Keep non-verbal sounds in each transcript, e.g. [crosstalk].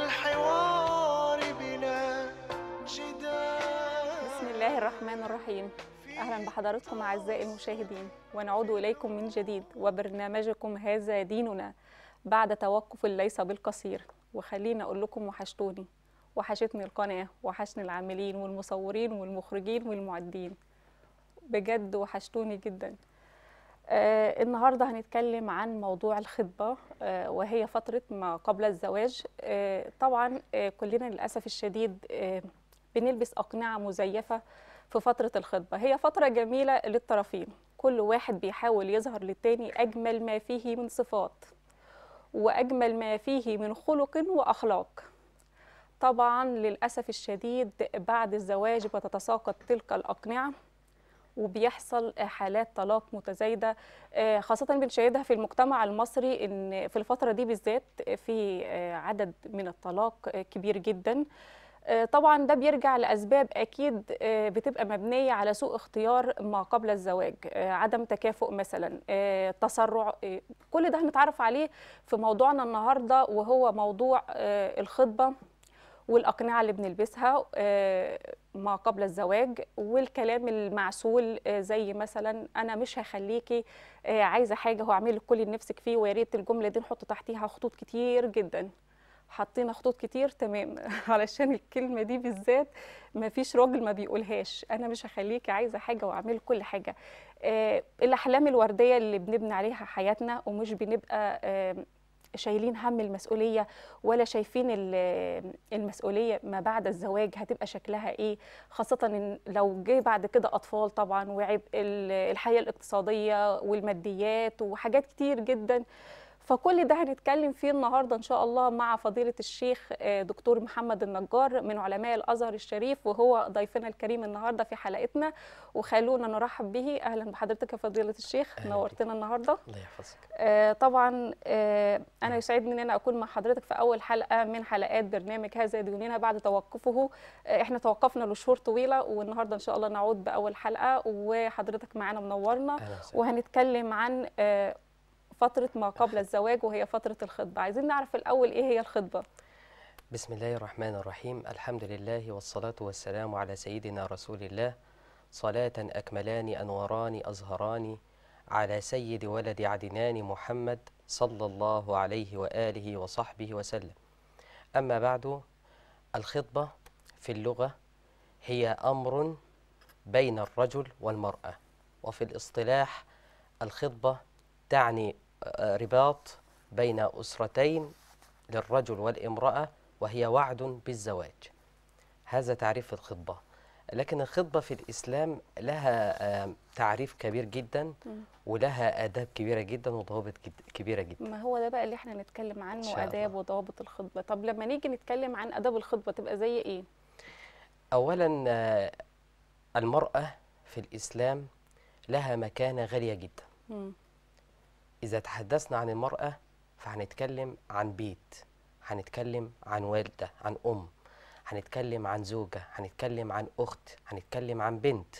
والحوار بلا جدال بسم الله الرحمن الرحيم أهلا بحضراتكم أعزائي المشاهدين ونعود إليكم من جديد وبرنامجكم هذا ديننا بعد توقف ليس بالقصير وخلينا أقول لكم وحشتوني وحشتني القناة وحشني العاملين والمصورين والمخرجين والمعدين بجد وحشتوني جداً آه النهارده هنتكلم عن موضوع الخطبه آه وهي فتره ما قبل الزواج آه طبعا آه، كلنا للاسف الشديد آه، بنلبس اقنعه مزيفه في فتره الخطبه هي فتره جميله للطرفين كل واحد بيحاول يظهر للتاني اجمل ما فيه من صفات واجمل ما فيه من خلق واخلاق طبعا للاسف الشديد بعد الزواج بتتساقط تلك الاقنعه وبيحصل حالات طلاق متزايده آه، خاصه بنشاهدها في المجتمع المصري ان في الفتره دي بالذات في آه، عدد من الطلاق آه، كبير جدا طبعا ده بيرجع لاسباب اكيد بتبقى مبنيه على سوء اختيار ما قبل الزواج عدم تكافؤ مثلا تسرع كل ده هنتعرف عليه في موضوعنا النهارده وهو موضوع الخطبه والاقنعه اللي بنلبسها آه، ما قبل الزواج والكلام المعسول آه، زي مثلا انا مش هخليكي آه، عايزه حاجه هعمل كل اللي نفسك فيه ويا ريت الجمله دي نحط تحتيها خطوط كتير جدا حطينا خطوط كتير تمام [laughs] علشان الكلمه دي بالذات ما فيش راجل ما بيقولهاش انا مش هخليكي عايزه حاجه واعمل كل حاجه الاحلام الورديه اللي بنبني عليها حياتنا ومش بنبقى شايلين هم المسؤوليه ولا شايفين المسؤوليه ما بعد الزواج هتبقى شكلها ايه خاصه ان لو جه بعد كده اطفال طبعا وعبء الحياه الاقتصاديه والماديات وحاجات كتير جدا فكل ده هنتكلم فيه النهارده ان شاء الله مع فضيله الشيخ آه، دكتور محمد النجار من علماء الازهر الشريف وهو ضيفنا الكريم النهارده في حلقتنا وخلونا نرحب به اهلا بحضرتك يا فضيله الشيخ أهلا نورتنا النهارده الله يحفظك آه، طبعا آه، انا يسعدني ان انا اكون مع حضرتك في اول حلقه من حلقات برنامج هذا ديوننا بعد توقفه احنا توقفنا لشهور طويله والنهارده ان شاء الله نعود باول حلقه وحضرتك معانا منورنا وهنتكلم عن فتره ما قبل الزواج وهي فتره الخطبه عايزين نعرف الاول ايه هي الخطبه بسم الله الرحمن الرحيم الحمد لله والصلاه والسلام على سيدنا رسول الله صلاه اكملان انوران ازهران على سيد ولد عدنان محمد صلى الله عليه واله وصحبه وسلم اما بعد الخطبه في اللغه هي امر بين الرجل والمراه وفي الاصطلاح الخطبة تعني رباط بين أسرتين للرجل والامرأة وهي وعد بالزواج هذا تعريف الخطبة لكن الخطبة في الإسلام لها آه، تعريف كبير جدا ولها آداب كبيرة جدا وضوابط كبيرة جدا ما هو ده بقى اللي احنا نتكلم عنه آداب وضوابط الخطبة طب لما نيجي نتكلم عن آداب الخطبة تبقى زي إيه؟ أولا آه، المرأة في الإسلام لها مكانة غالية جدا إذا تحدثنا عن المرأة فهنتكلم عن بيت هنتكلم عن والدة عن أم هنتكلم عن زوجة هنتكلم عن أخت هنتكلم عن بنت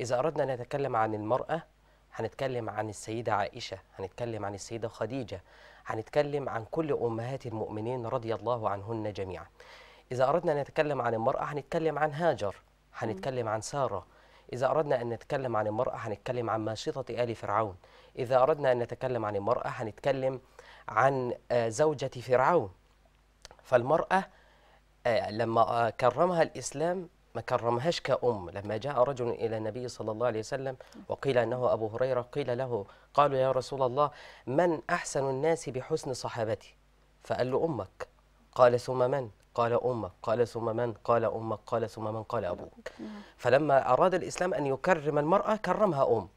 إذا أردنا أن نتكلم عن المرأة هنتكلم عن السيدة عائشة هنتكلم عن السيدة خديجة هنتكلم عن كل أمهات المؤمنين رضي الله عنهن جميعا إذا أردنا أن نتكلم عن المرأة هنتكلم عن هاجر هنتكلم عن سارة إذا أردنا أن نتكلم عن المرأة هنتكلم عن ماشطة آل فرعون إذا أردنا أن نتكلم عن المرأة هنتكلم عن آه، زوجة فرعون فالمرأة آه، لما آه، كرمها الإسلام ما كرمهاش كأم لما جاء رجل إلى النبي صلى الله عليه وسلم وقيل أنه أبو هريرة قيل له قالوا يا رسول الله من أحسن الناس بحسن صحابتي فقال له أمك قال ثم من قال أمك قال ثم من قال أمك قال ثم من قال أبوك نعم. فلما أراد الإسلام أن يكرم المرأة كرمها أم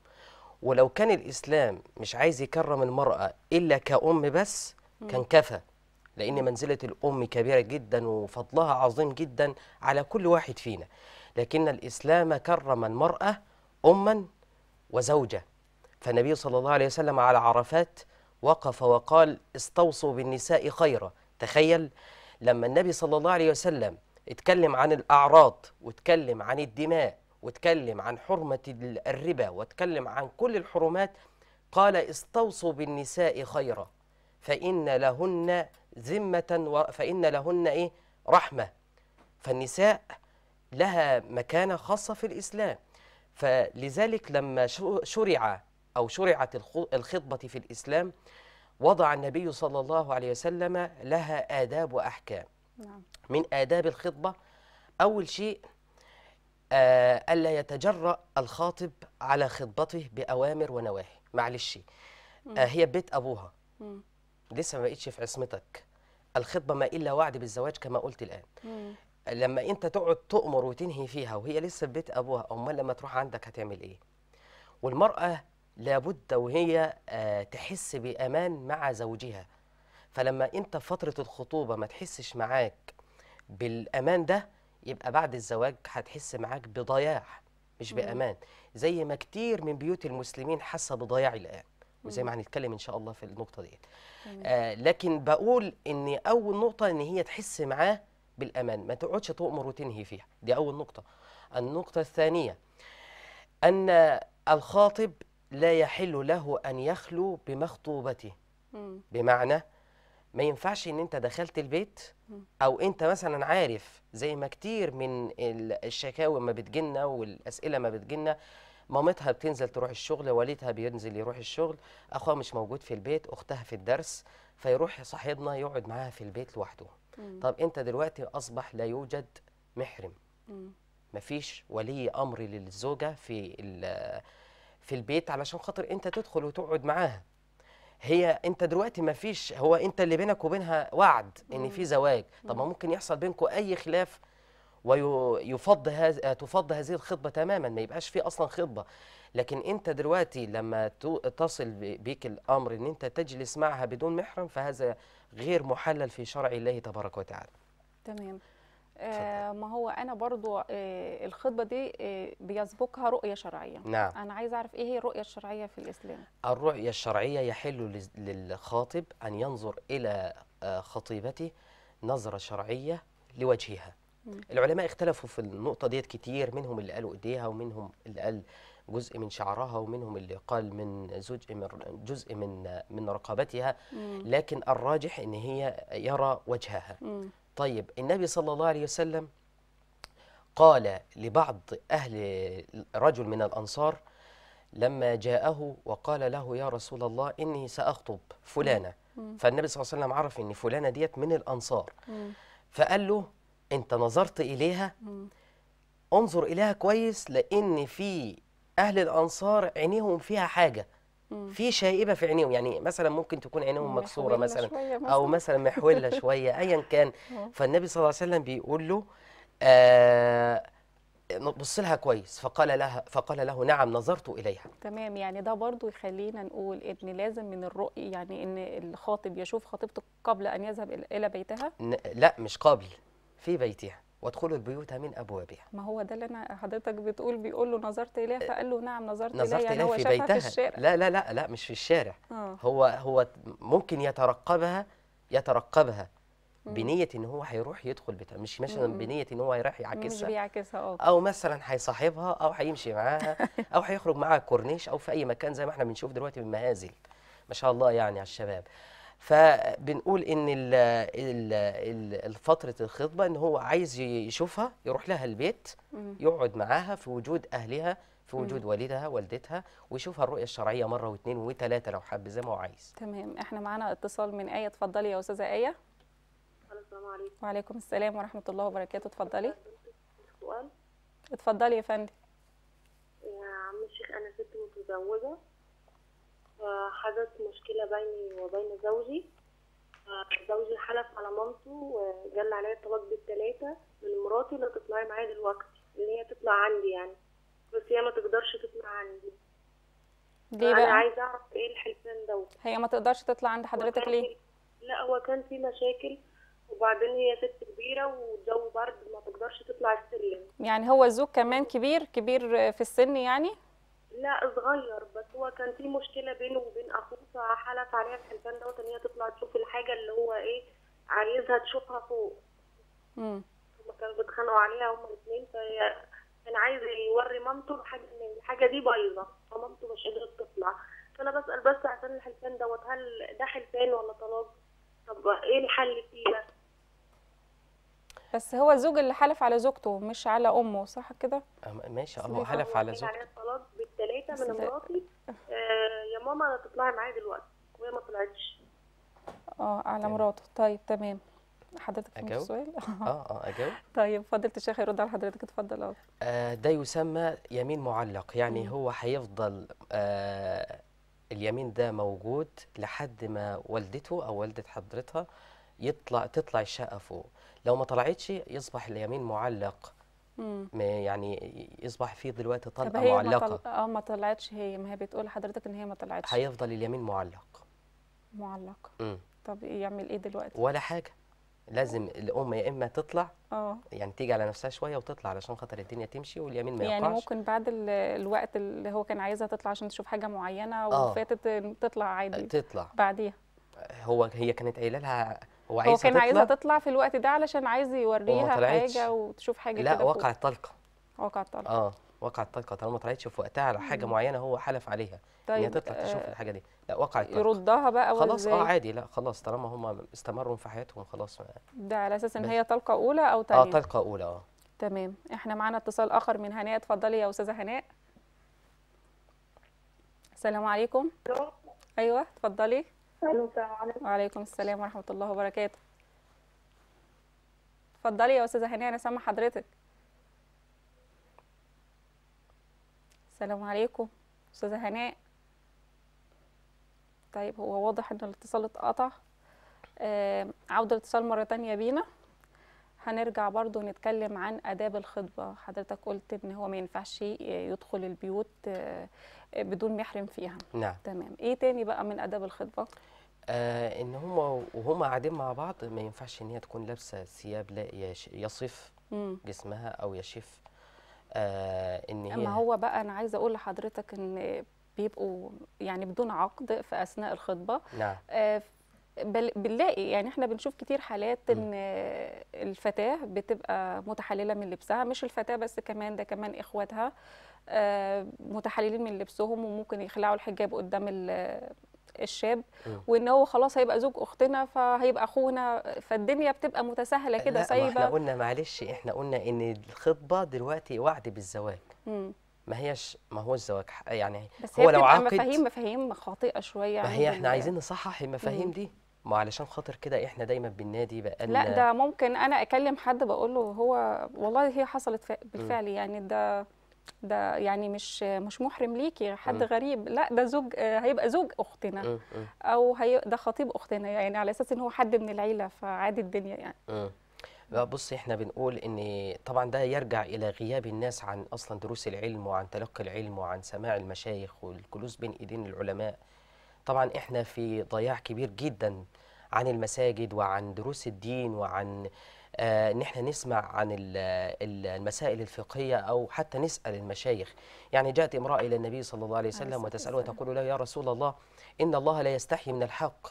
ولو كان الإسلام مش عايز يكرم المرأة إلا كأم بس كان كفى لأن منزلة الأم كبيرة جدا وفضلها عظيم جدا على كل واحد فينا لكن الإسلام كرم المرأة أما وزوجة فالنبي صلى الله عليه وسلم على عرفات وقف وقال استوصوا بالنساء خيرا تخيل لما النبي صلى الله عليه وسلم اتكلم عن الأعراض واتكلم عن الدماء واتكلم عن حرمة الربا واتكلم عن كل الحرمات قال استوصوا بالنساء خيرا فإن لهن ذمة فإن لهن إيه رحمة فالنساء لها مكانة خاصة في الإسلام فلذلك لما شرع أو شرعت الخطبة في الإسلام وضع النبي صلى الله عليه وسلم لها آداب وأحكام نعم. من آداب الخطبة أول شيء آه، ألا يتجرأ الخاطب على خطبته بأوامر ونواهي معلش آه، هي بيت أبوها لسه ما بقتش في عصمتك الخطبة ما إلا وعد بالزواج كما قلت الآن لما أنت تقعد تؤمر وتنهي فيها وهي لسه في بيت أبوها أمال لما تروح عندك هتعمل إيه والمرأة لابد وهي آه، تحس بأمان مع زوجها فلما أنت فترة الخطوبة ما تحسش معاك بالأمان ده يبقى بعد الزواج هتحس معاك بضياع مش بامان زي ما كتير من بيوت المسلمين حاسه بضياع الان وزي ما هنتكلم ان شاء الله في النقطه دي آه لكن بقول ان اول نقطه ان هي تحس معاه بالامان ما تقعدش تؤمر وتنهي فيها دي اول نقطه النقطه الثانيه ان الخاطب لا يحل له ان يخلو بمخطوبته بمعنى ما ينفعش ان انت دخلت البيت او انت مثلا عارف زي ما كتير من الشكاوى ما بتجيلنا والاسئله ما بتجيلنا مامتها بتنزل تروح الشغل والدها بينزل يروح الشغل اخوها مش موجود في البيت اختها في الدرس فيروح صاحبنا يقعد معاها في البيت لوحده طب انت دلوقتي اصبح لا يوجد محرم مفيش ولي امر للزوجه في في البيت علشان خاطر انت تدخل وتقعد معاها هي انت دلوقتي ما فيش هو انت اللي بينك وبينها وعد ان في زواج طب ما ممكن يحصل بينكم اي خلاف ويفض هز... تفض هذه الخطبه تماما ما يبقاش في اصلا خطبه لكن انت دلوقتي لما تصل بيك الامر ان انت تجلس معها بدون محرم فهذا غير محلل في شرع الله تبارك وتعالى تمام آه ما هو انا برضو آه الخطبه دي آه بيسبقها رؤيه شرعيه نعم. انا عايز اعرف ايه هي الرؤيه الشرعيه في الاسلام الرؤيه الشرعيه يحل للخاطب ان ينظر الى آه، خطيبته نظره شرعيه لوجهها العلماء اختلفوا في النقطه ديت كتير منهم اللي قالوا ايديها ومنهم اللي قال جزء من شعرها ومنهم اللي قال من جزء من جزء من من رقبتها لكن الراجح ان هي يرى وجهها طيب النبي صلى الله عليه وسلم قال لبعض أهل رجل من الأنصار لما جاءه وقال له يا رسول الله إني سأخطب فلانة فالنبي صلى الله عليه وسلم عرف إن فلانة ديت من الأنصار فقال له أنت نظرت إليها انظر إليها كويس لأن في أهل الأنصار عينيهم فيها حاجة في شائبه في عينيهم يعني مثلا ممكن تكون عينيهم مكسوره مثلا, مثلا او مثلا محوله شويه ايا [laughs] كان فالنبي صلى الله عليه وسلم بيقول له آه بص لها كويس فقال لها فقال له نعم نظرت اليها تمام يعني ده برضو يخلينا نقول ان لازم من الرؤي يعني ان الخاطب يشوف خطيبته قبل ان يذهب الى بيتها لا مش قبل في بيتها وادخلوا البيوت من ابوابها ما هو ده اللي انا حضرتك بتقول بيقول له نظرت اليها آه، فقال له نعم نظرت, نظرت يعني اليها يعني هو في شافها بيتها. في الشارع لا لا لا لا مش في الشارع آه. هو هو ممكن يترقبها يترقبها مم. بنيه ان هو هيروح يدخل بيتها مش مثلا بنيه ان هو هيروح يعاكسها مش بيعاكسها اه او مثلا هيصاحبها او هيمشي معاها [laughs] او هيخرج معاها كورنيش او في اي مكان زي ما احنا بنشوف دلوقتي من مهازل ما شاء الله يعني على الشباب فبنقول ان فتره الخطبه ان هو عايز يشوفها يروح لها البيت يقعد معاها في وجود اهلها في وجود والدها والدتها ويشوفها الرؤيه الشرعيه مره واثنين وثلاثه لو حب زي ما هو عايز تمام احنا معانا اتصال من ايه اتفضلي يا استاذه ايه السلام عليكم وعليكم السلام ورحمه الله وبركاته اتفضلي سؤال اتفضلي يا فندم يا عم الشيخ انا ست متزوجه حدث مشكلة بيني وبين زوجي آه، زوجي حلف على مامته وجل عليا الطلاق بالتلاتة من مراتي اللي تطلعي معايا دلوقتي ان هي تطلع عندي يعني بس هي ما تقدرش تطلع عندي ليه بقى؟ انا عايزه اعرف ايه الحلفان دوت هي ما تقدرش تطلع عند حضرتك ليه؟ لا هو كان في مشاكل وبعدين هي ست كبيره والجو برد ما تقدرش تطلع السلم يعني هو الزوج كمان كبير كبير في السن يعني؟ لا صغير بس هو كان في مشكله بينه وبين اخوه فحلف عليها الحلفان دوت ان هي تطلع تشوف الحاجه اللي هو ايه عايزها تشوفها فوق امم هما كانوا بيتخانقوا عليها هما الاثنين فهي كان عايز يوري مامته الحاجه ان الحاجه دي بايظه فمامته مش قادره تطلع فانا بسال بس عشان الحلفان دوت هل ده حلفان ولا طلاق طب ايه الحل فيه بس بس هو الزوج اللي حلف على زوجته مش على امه صح كده ماشي الله حلف على زوجته ثلاثه من مراتي آه، يا ماما تطلعي معايا دلوقتي وهي ما طلعتش اه على مراته طيب تمام حضرتك فهمت سؤال [laughs] اه اه اجاوب طيب فضيله الشيخ هيرد على حضرتك اتفضل آه. اه ده يسمى يمين معلق يعني مم. هو هيفضل آه اليمين ده موجود لحد ما والدته او والده حضرتها يطلع تطلع الشقه فوق لو ما طلعتش يصبح اليمين معلق ما يعني يصبح في دلوقتي طلقه معلقه ما اه ما طلعتش هي ما هي بتقول لحضرتك ان هي ما طلعتش هيفضل اليمين معلق معلق امم طب يعمل ايه دلوقتي ولا حاجه لازم الام يا اما تطلع اه يعني تيجي على نفسها شويه وتطلع علشان خاطر الدنيا تمشي واليمين ما يعني يقعش يعني ممكن بعد الوقت اللي هو كان عايزها تطلع عشان تشوف حاجه معينه آه. وفاتت تطلع عادي تطلع بعديها هو هي كانت قايله لها هو عايزها كان عايزها تطلع في الوقت ده علشان عايز يوريها حاجه وتشوف حاجه لا وقع الطلقه وقع الطلقه اه وقع الطلقه طالما ما طلعتش في وقتها على حاجه معينه هو حلف عليها طيب هي تطلع آه، تشوف آه الحاجه دي لا وقع الطلقه يردها بقى خلاص اه عادي لا خلاص طالما هم استمروا في حياتهم خلاص ده على اساس ان هي طلقه اولى او ثانيه اه طلقه اولى اه تمام احنا معانا اتصال اخر من هناء اتفضلي يا استاذه هناء السلام عليكم ايوه اتفضلي السلام عليكم وعليكم السلام ورحمه الله وبركاته اتفضلي يا استاذه هنيه انا سامعه حضرتك السلام عليكم استاذه هناء طيب هو واضح ان الاتصال اتقطع آه، عوده الاتصال مره تانية بينا هنرجع برضو نتكلم عن آداب الخطبة حضرتك قلت إن هو ما ينفعش يدخل البيوت آه، بدون محرم فيها نعم تمام إيه تاني بقى من آداب الخطبة؟ آه إن هما وهما قاعدين مع بعض ما ينفعش إن هي تكون لابسة ثياب لا يصف مم. جسمها أو يشف آه إن هي ما هو بقى أنا عايزة أقول لحضرتك إن بيبقوا يعني بدون عقد في اثناء الخطبه نعم آه بنلاقي يعني احنا بنشوف كتير حالات ان الفتاه بتبقى متحلله من لبسها مش الفتاه بس كمان ده كمان اخواتها آه، متحللين من لبسهم وممكن يخلعوا الحجاب قدام الشاب وان هو خلاص هيبقى زوج اختنا فهيبقى اخونا فالدنيا بتبقى متساهله كده سايبه احنا قلنا معلش احنا قلنا ان الخطبه دلوقتي وعد بالزواج ما هيش ما هو الزواج يعني بس هو لو عقد مفاهيم مفاهيم خاطئه شويه ما هي احنا عايزين نصحح المفاهيم دي ما علشان خاطر كده احنا دايما بالنادي بقى لا ده ممكن انا اكلم حد بقول له هو والله هي حصلت بالفعل يعني ده ده يعني مش مش محرم ليكي حد م. غريب لا ده زوج آه، هيبقى زوج اختنا م. او هي ده خطيب اختنا يعني على اساس ان هو حد من العيله فعادي الدنيا يعني م. بص احنا بنقول ان طبعا ده يرجع الى غياب الناس عن اصلا دروس العلم وعن تلقي العلم وعن سماع المشايخ والجلوس بين ايدين العلماء طبعا احنا في ضياع كبير جدا عن المساجد وعن دروس الدين وعن آه، ان احنا نسمع عن المسائل الفقهيه او حتى نسال المشايخ يعني جاءت امراه الى النبي صلى الله عليه وسلم وتساله وتقول له يا رسول الله ان الله لا يستحي من الحق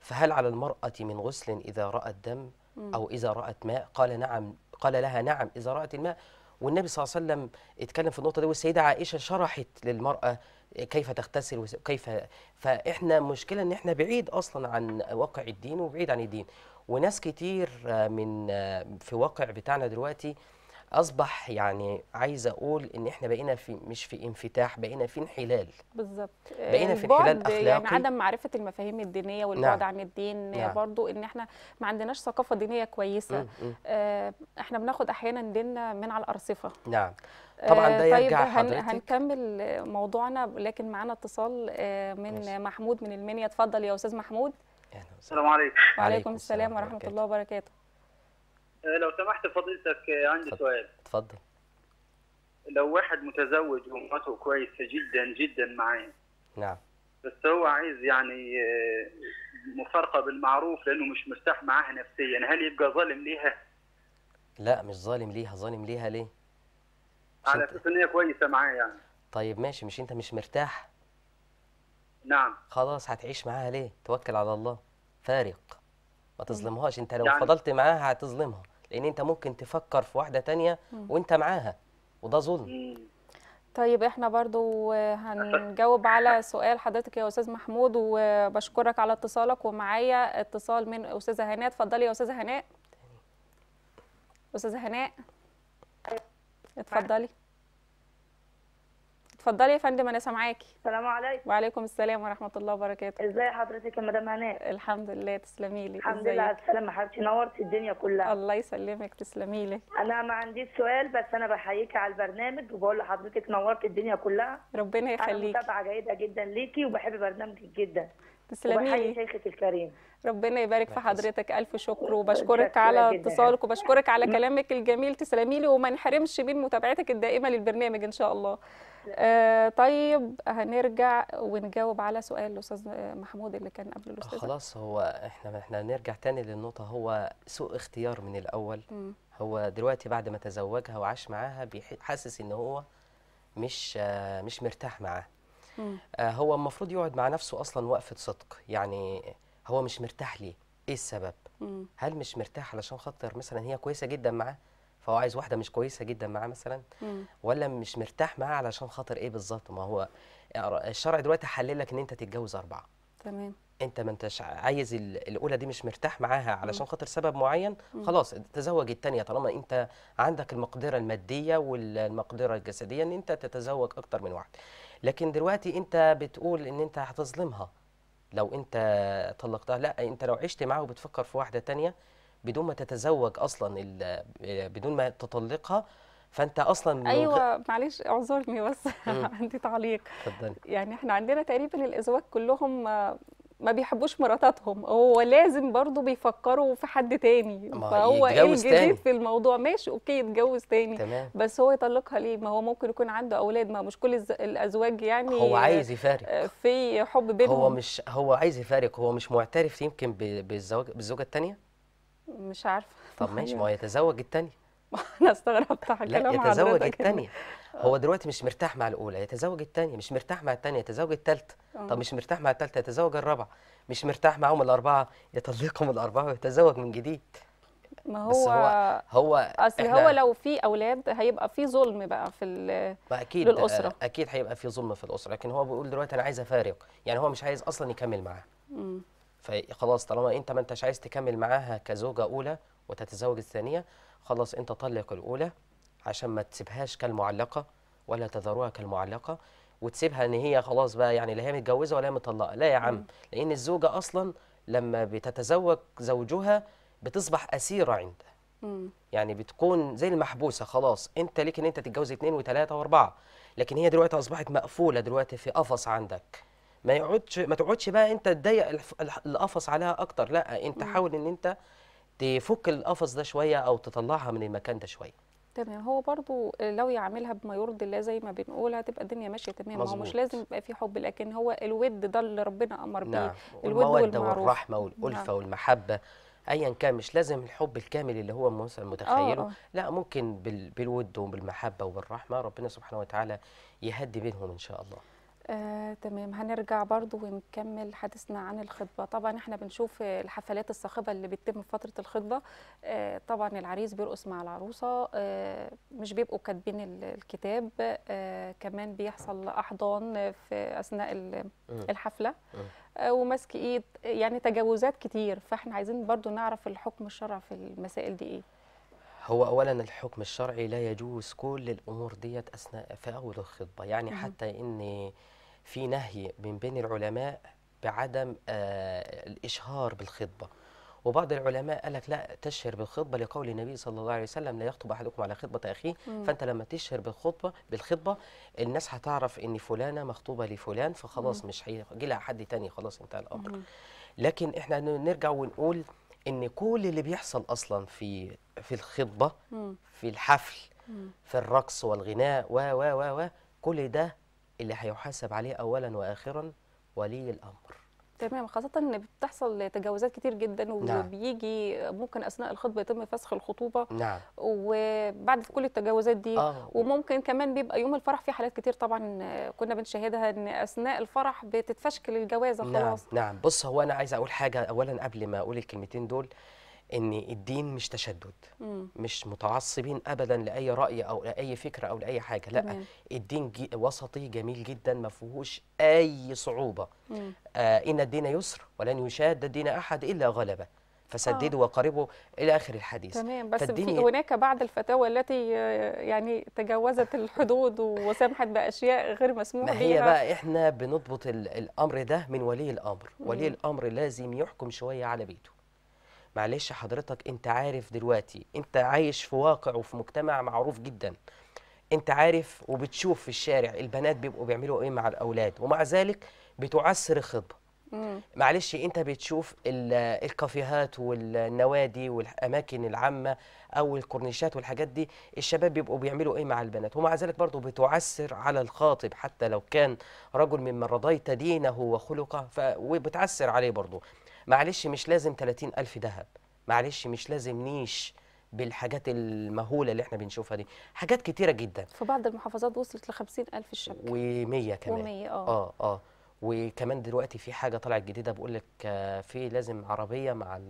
فهل على المراه من غسل اذا رات دم او اذا رات ماء قال نعم قال لها نعم اذا رات الماء والنبي صلى الله عليه وسلم اتكلم في النقطه دي والسيده عائشه شرحت للمراه كيف تغتسل وكيف فاحنا مشكله ان احنا بعيد اصلا عن واقع الدين وبعيد عن الدين وناس كتير من في واقع بتاعنا دلوقتي اصبح يعني عايز اقول ان احنا بقينا في مش في انفتاح بقينا في انحلال بالظبط بقينا آه، في انحلال اخلاقي يعني عدم معرفه المفاهيم الدينيه والبعد نعم. عن الدين نعم. برضو ان احنا ما عندناش ثقافه دينيه كويسه م -م. آه، احنا بناخد احيانا ديننا من على الارصفه نعم آه، طبعا ده طيب يرجع طيب هنكمل موضوعنا لكن معانا اتصال من ماشي. محمود من المنيا اتفضل يا استاذ محمود السلام عليكم وعليكم السلام ورحمه الله وبركاته آه، لو سمحت فضيلتك آه، عندي سؤال تفضل لو واحد متزوج ومراته كويسه جدا جدا معاه نعم بس هو عايز يعني آه، مفارقه بالمعروف لانه مش مرتاح معاها نفسيا هل يبقى ظالم ليها؟ لا مش ظالم ليها ظالم ليها ليه؟ على اساس ان هي كويسه معاه يعني طيب ماشي مش انت مش مرتاح؟ نعم خلاص هتعيش معاها ليه؟ توكل على الله فارق ما يعني تظلمهاش انت لو يعني... فضلت معاها هتظلمها لان انت ممكن تفكر في واحده تانية وانت معاها وده ظلم طيب احنا برضو هنجاوب على سؤال حضرتك يا استاذ محمود وبشكرك على اتصالك ومعايا اتصال من استاذه هناء اتفضلي يا استاذه هناء استاذه هناء اتفضلي اتفضلي يا فندم انا سامعاكي السلام عليكم وعليكم السلام ورحمه الله وبركاته ازي حضرتك يا مدام هناء الحمد لله تسلمي لي الحمد لله على السلامه حبيبتي نورتي الدنيا كلها الله يسلمك تسلمي لي انا ما عنديش سؤال بس انا بحييكي على البرنامج وبقول لحضرتك نورتي الدنيا كلها ربنا يخليكي انا متابعه جيده جدا ليكي وبحب برنامجك جدا تسلمي وحي شيخك الكريم ربنا يبارك في حضرتك الف شكر وبشكرك على اتصالك وبشكرك على كلامك الجميل تسلمي لي وما نحرمش من متابعتك الدائمه للبرنامج ان شاء الله آه طيب هنرجع ونجاوب على سؤال الاستاذ محمود اللي كان قبل الاستاذ خلاص هو احنا احنا نرجع تاني للنقطه هو سوء اختيار من الاول م. هو دلوقتي بعد ما تزوجها وعاش معاها حاسس ان هو مش آه مش مرتاح معاها آه هو المفروض يقعد مع نفسه اصلا وقفه صدق يعني هو مش مرتاح ليه ايه السبب مم. هل مش مرتاح علشان خاطر مثلا هي كويسه جدا معاه فهو عايز واحده مش كويسه جدا معاه مثلا مم. ولا مش مرتاح معاه علشان خاطر ايه بالظبط ما هو الشرع دلوقتي حلل لك ان انت تتجوز اربعه تمام انت ما انتش عايز الاولى دي مش مرتاح معاها علشان خاطر سبب معين خلاص تزوج الثانيه طالما انت عندك المقدره الماديه والمقدره الجسديه ان انت تتزوج اكتر من واحد لكن دلوقتي انت بتقول ان انت هتظلمها لو انت طلقتها لا انت لو عشت معاه وبتفكر في واحده تانية بدون ما تتزوج اصلا بدون ما تطلقها فانت اصلا ايوه غ... معلش اعذرني بس [laughs] عندي تعليق اتفضلي يعني احنا عندنا تقريبا الازواج كلهم ما بيحبوش مراتاتهم هو لازم برضه بيفكروا في حد تاني فهو ايه الجديد في الموضوع ماشي اوكي يتجوز تاني تمام. بس هو يطلقها ليه ما هو ممكن يكون عنده اولاد ما مش كل الازواج يعني هو عايز يفارق آه، في حب بينهم هو مش هو عايز يفارق هو مش معترف يمكن بالزواج بالزوجه الثانيه مش عارفه طب ماشي ما هو [laughs] يتزوج الثانيه انا استغربت على لا يتزوج الثانيه هو دلوقتي مش مرتاح مع الاولى يتزوج الثانيه مش مرتاح مع الثانيه يتزوج الثالثه آه. طب مش مرتاح مع الثالثه يتزوج الرابعه مش مرتاح معاهم الاربعه يطلقهم الاربعه ويتزوج من جديد ما هو بس هو هو اصل هو لو في اولاد هيبقى في ظلم بقى في اكيد للاسره آه، اكيد هيبقى في ظلم في الاسره لكن هو بيقول دلوقتي انا عايز افارق يعني هو مش عايز اصلا يكمل معاها فخلاص طالما انت ما انتش عايز تكمل معاها كزوجه اولى وتتزوج الثانيه خلاص انت طلق الاولى عشان ما تسيبهاش كالمعلقه ولا تذروها كالمعلقه وتسيبها ان هي خلاص بقى يعني لا هي متجوزه ولا هي مطلقه لا يا عم لان الزوجه اصلا لما بتتزوج زوجها بتصبح اسيره عنده. يعني بتكون زي المحبوسه خلاص انت ليك ان انت تتجوز اثنين وثلاثه واربعه لكن هي دلوقتي اصبحت مقفوله دلوقتي في قفص عندك ما يقعدش ما تقعدش بقى انت تضيق القفص عليها اكتر لا انت حاول ان انت تفك القفص ده شويه او تطلعها من المكان ده شويه تمام هو برضو لو يعملها بما يرضي الله زي ما بنقول هتبقى الدنيا ماشيه تمام هو مش لازم يبقى في حب لكن هو الود ده اللي ربنا امر بيه نعم. الود والمعروف والرحمه والالفه نعم. والمحبه ايا كان مش لازم الحب الكامل اللي هو مثلا متخيله آه، آه. لا ممكن بالود وبالمحبه وبالرحمه ربنا سبحانه وتعالى يهدي بينهم ان شاء الله آه، تمام هنرجع برضو ونكمل حديثنا عن الخطبة طبعا احنا بنشوف الحفلات الصاخبة اللي بتتم في فترة الخطبة آه، طبعا العريس بيرقص مع العروسة آه، مش بيبقوا كاتبين الكتاب آه، كمان بيحصل أحضان في أثناء آه. الحفلة آه. آه، ومسك إيد يعني تجاوزات كتير فاحنا عايزين برضو نعرف الحكم الشرعي في المسائل دي إيه هو اولا الحكم الشرعي لا يجوز كل الامور ديت اثناء في اول الخطبه يعني مم. حتى ان في نهي من بين العلماء بعدم آه الاشهار بالخطبه وبعض العلماء قال لك لا تشهر بالخطبه لقول النبي صلى الله عليه وسلم لا يخطب احدكم على خطبه اخيه فانت لما تشهر بالخطبه بالخطبه الناس هتعرف ان فلانه مخطوبه لفلان فخلاص مم. مش هيجي لها حد تاني خلاص انتهى الامر مم. لكن احنا نرجع ونقول ان كل اللي بيحصل اصلا في في الخطبه في الحفل في الرقص والغناء و و و كل ده اللي هيحاسب عليه اولا واخرا ولي الامر تمام خاصة ان بتحصل تجاوزات كتير جدا نعم. وبيجي نعم. ممكن اثناء الخطبة يتم فسخ الخطوبة نعم. وبعد كل التجاوزات دي آه. وممكن كمان بيبقى يوم الفرح في حالات كتير طبعا كنا بنشاهدها ان اثناء الفرح بتتفشكل الجوازة نعم، خلاص نعم نعم بص هو انا عايز اقول حاجة اولا قبل ما اقول الكلمتين دول ان الدين مش تشدد مم. مش متعصبين ابدا لاي راي او لاي فكره او لاي حاجه لا مم. الدين جي وسطي جميل جدا ما فيهوش اي صعوبه آه ان الدين يسر ولن يشاد الدين احد الا غلبه فسددوا آه. وقاربوا الى اخر الحديث تمام بس في هناك بعض الفتاوى التي يعني تجاوزت الحدود وسمحت باشياء غير مسموح بها هي بقى احنا بنضبط الامر ده من ولي الامر مم. ولي الامر لازم يحكم شويه على بيته معلش حضرتك انت عارف دلوقتي انت عايش في واقع وفي مجتمع معروف جدا انت عارف وبتشوف في الشارع البنات بيبقوا بيعملوا ايه مع الاولاد ومع ذلك بتعسر خطبه معلش انت بتشوف الكافيهات والنوادي والاماكن العامه او الكورنيشات والحاجات دي الشباب بيبقوا بيعملوا ايه مع البنات ومع ذلك برضه بتعسر على الخاطب حتى لو كان رجل ممن رضيت دينه وخلقه وبتعسر عليه برضه معلش مش لازم 30000 ذهب معلش مش لازم نيش بالحاجات المهولة اللي احنا بنشوفها دي حاجات كتيرة جدا في بعض المحافظات وصلت ل 50000 الشبكة و100 كمان و100 اه اه اه وكمان دلوقتي في حاجة طلعت جديدة بقول لك آه، في لازم عربية مع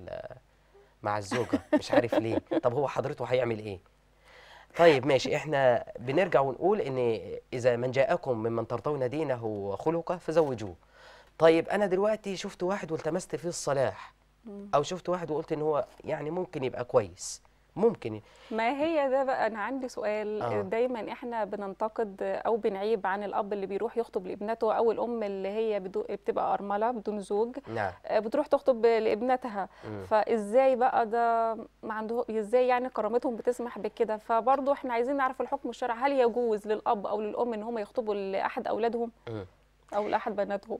مع الزوجة مش عارف ليه طب هو حضرته هيعمل ايه طيب ماشي احنا بنرجع ونقول ان اذا من جاءكم ممن ترضون دينه وخلقه فزوجوه طيب انا دلوقتي شفت واحد والتمست فيه الصلاح او شفت واحد وقلت ان هو يعني ممكن يبقى كويس ممكن ما هي ده بقى انا عندي سؤال آه. دايما احنا بننتقد او بنعيب عن الاب اللي بيروح يخطب لابنته او الام اللي هي بدو... بتبقى ارمله بدون زوج نعم. آه، بتروح تخطب لابنتها مم. فازاي بقى ده ما عنده ازاي يعني كرامتهم بتسمح بكده فبرضه احنا عايزين نعرف الحكم الشرعي هل يجوز للاب او للام ان هم يخطبوا لاحد اولادهم مم. او لاحد بناتهم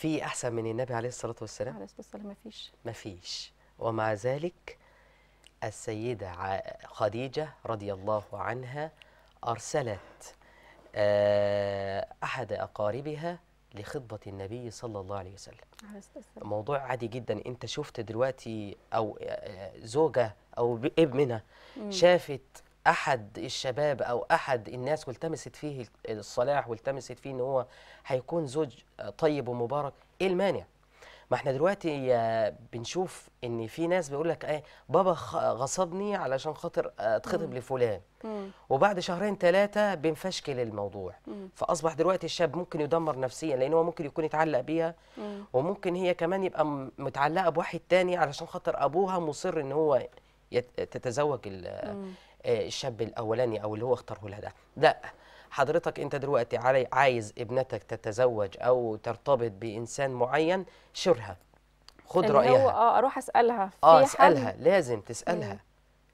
في احسن من النبي عليه الصلاه والسلام عليه الصلاه والسلام مفيش مفيش ومع ذلك السيده خديجه رضي الله عنها ارسلت آه، احد اقاربها لخطبه النبي صلى الله عليه وسلم عليه موضوع عادي جدا انت شفت دلوقتي او آه، آه، زوجه او ابنها شافت احد الشباب او احد الناس والتمست فيه الصلاح والتمست فيه ان هو هيكون زوج طيب ومبارك ايه المانع ما احنا دلوقتي بنشوف ان في ناس بيقول لك ايه بابا غصبني علشان خاطر اتخطب لفلان وبعد شهرين ثلاثه بنفشكل الموضوع فاصبح دلوقتي الشاب ممكن يدمر نفسيا لان هو ممكن يكون يتعلق بيها وممكن هي كمان يبقى متعلقه بواحد تاني علشان خاطر ابوها مصر ان هو تتزوج الشاب الاولاني او اللي هو اختاره لها ده لا حضرتك انت دلوقتي عايز ابنتك تتزوج او ترتبط بانسان معين شرها خد اللي رايها هو اه اروح اسالها في اه اسالها حل. لازم تسالها مم.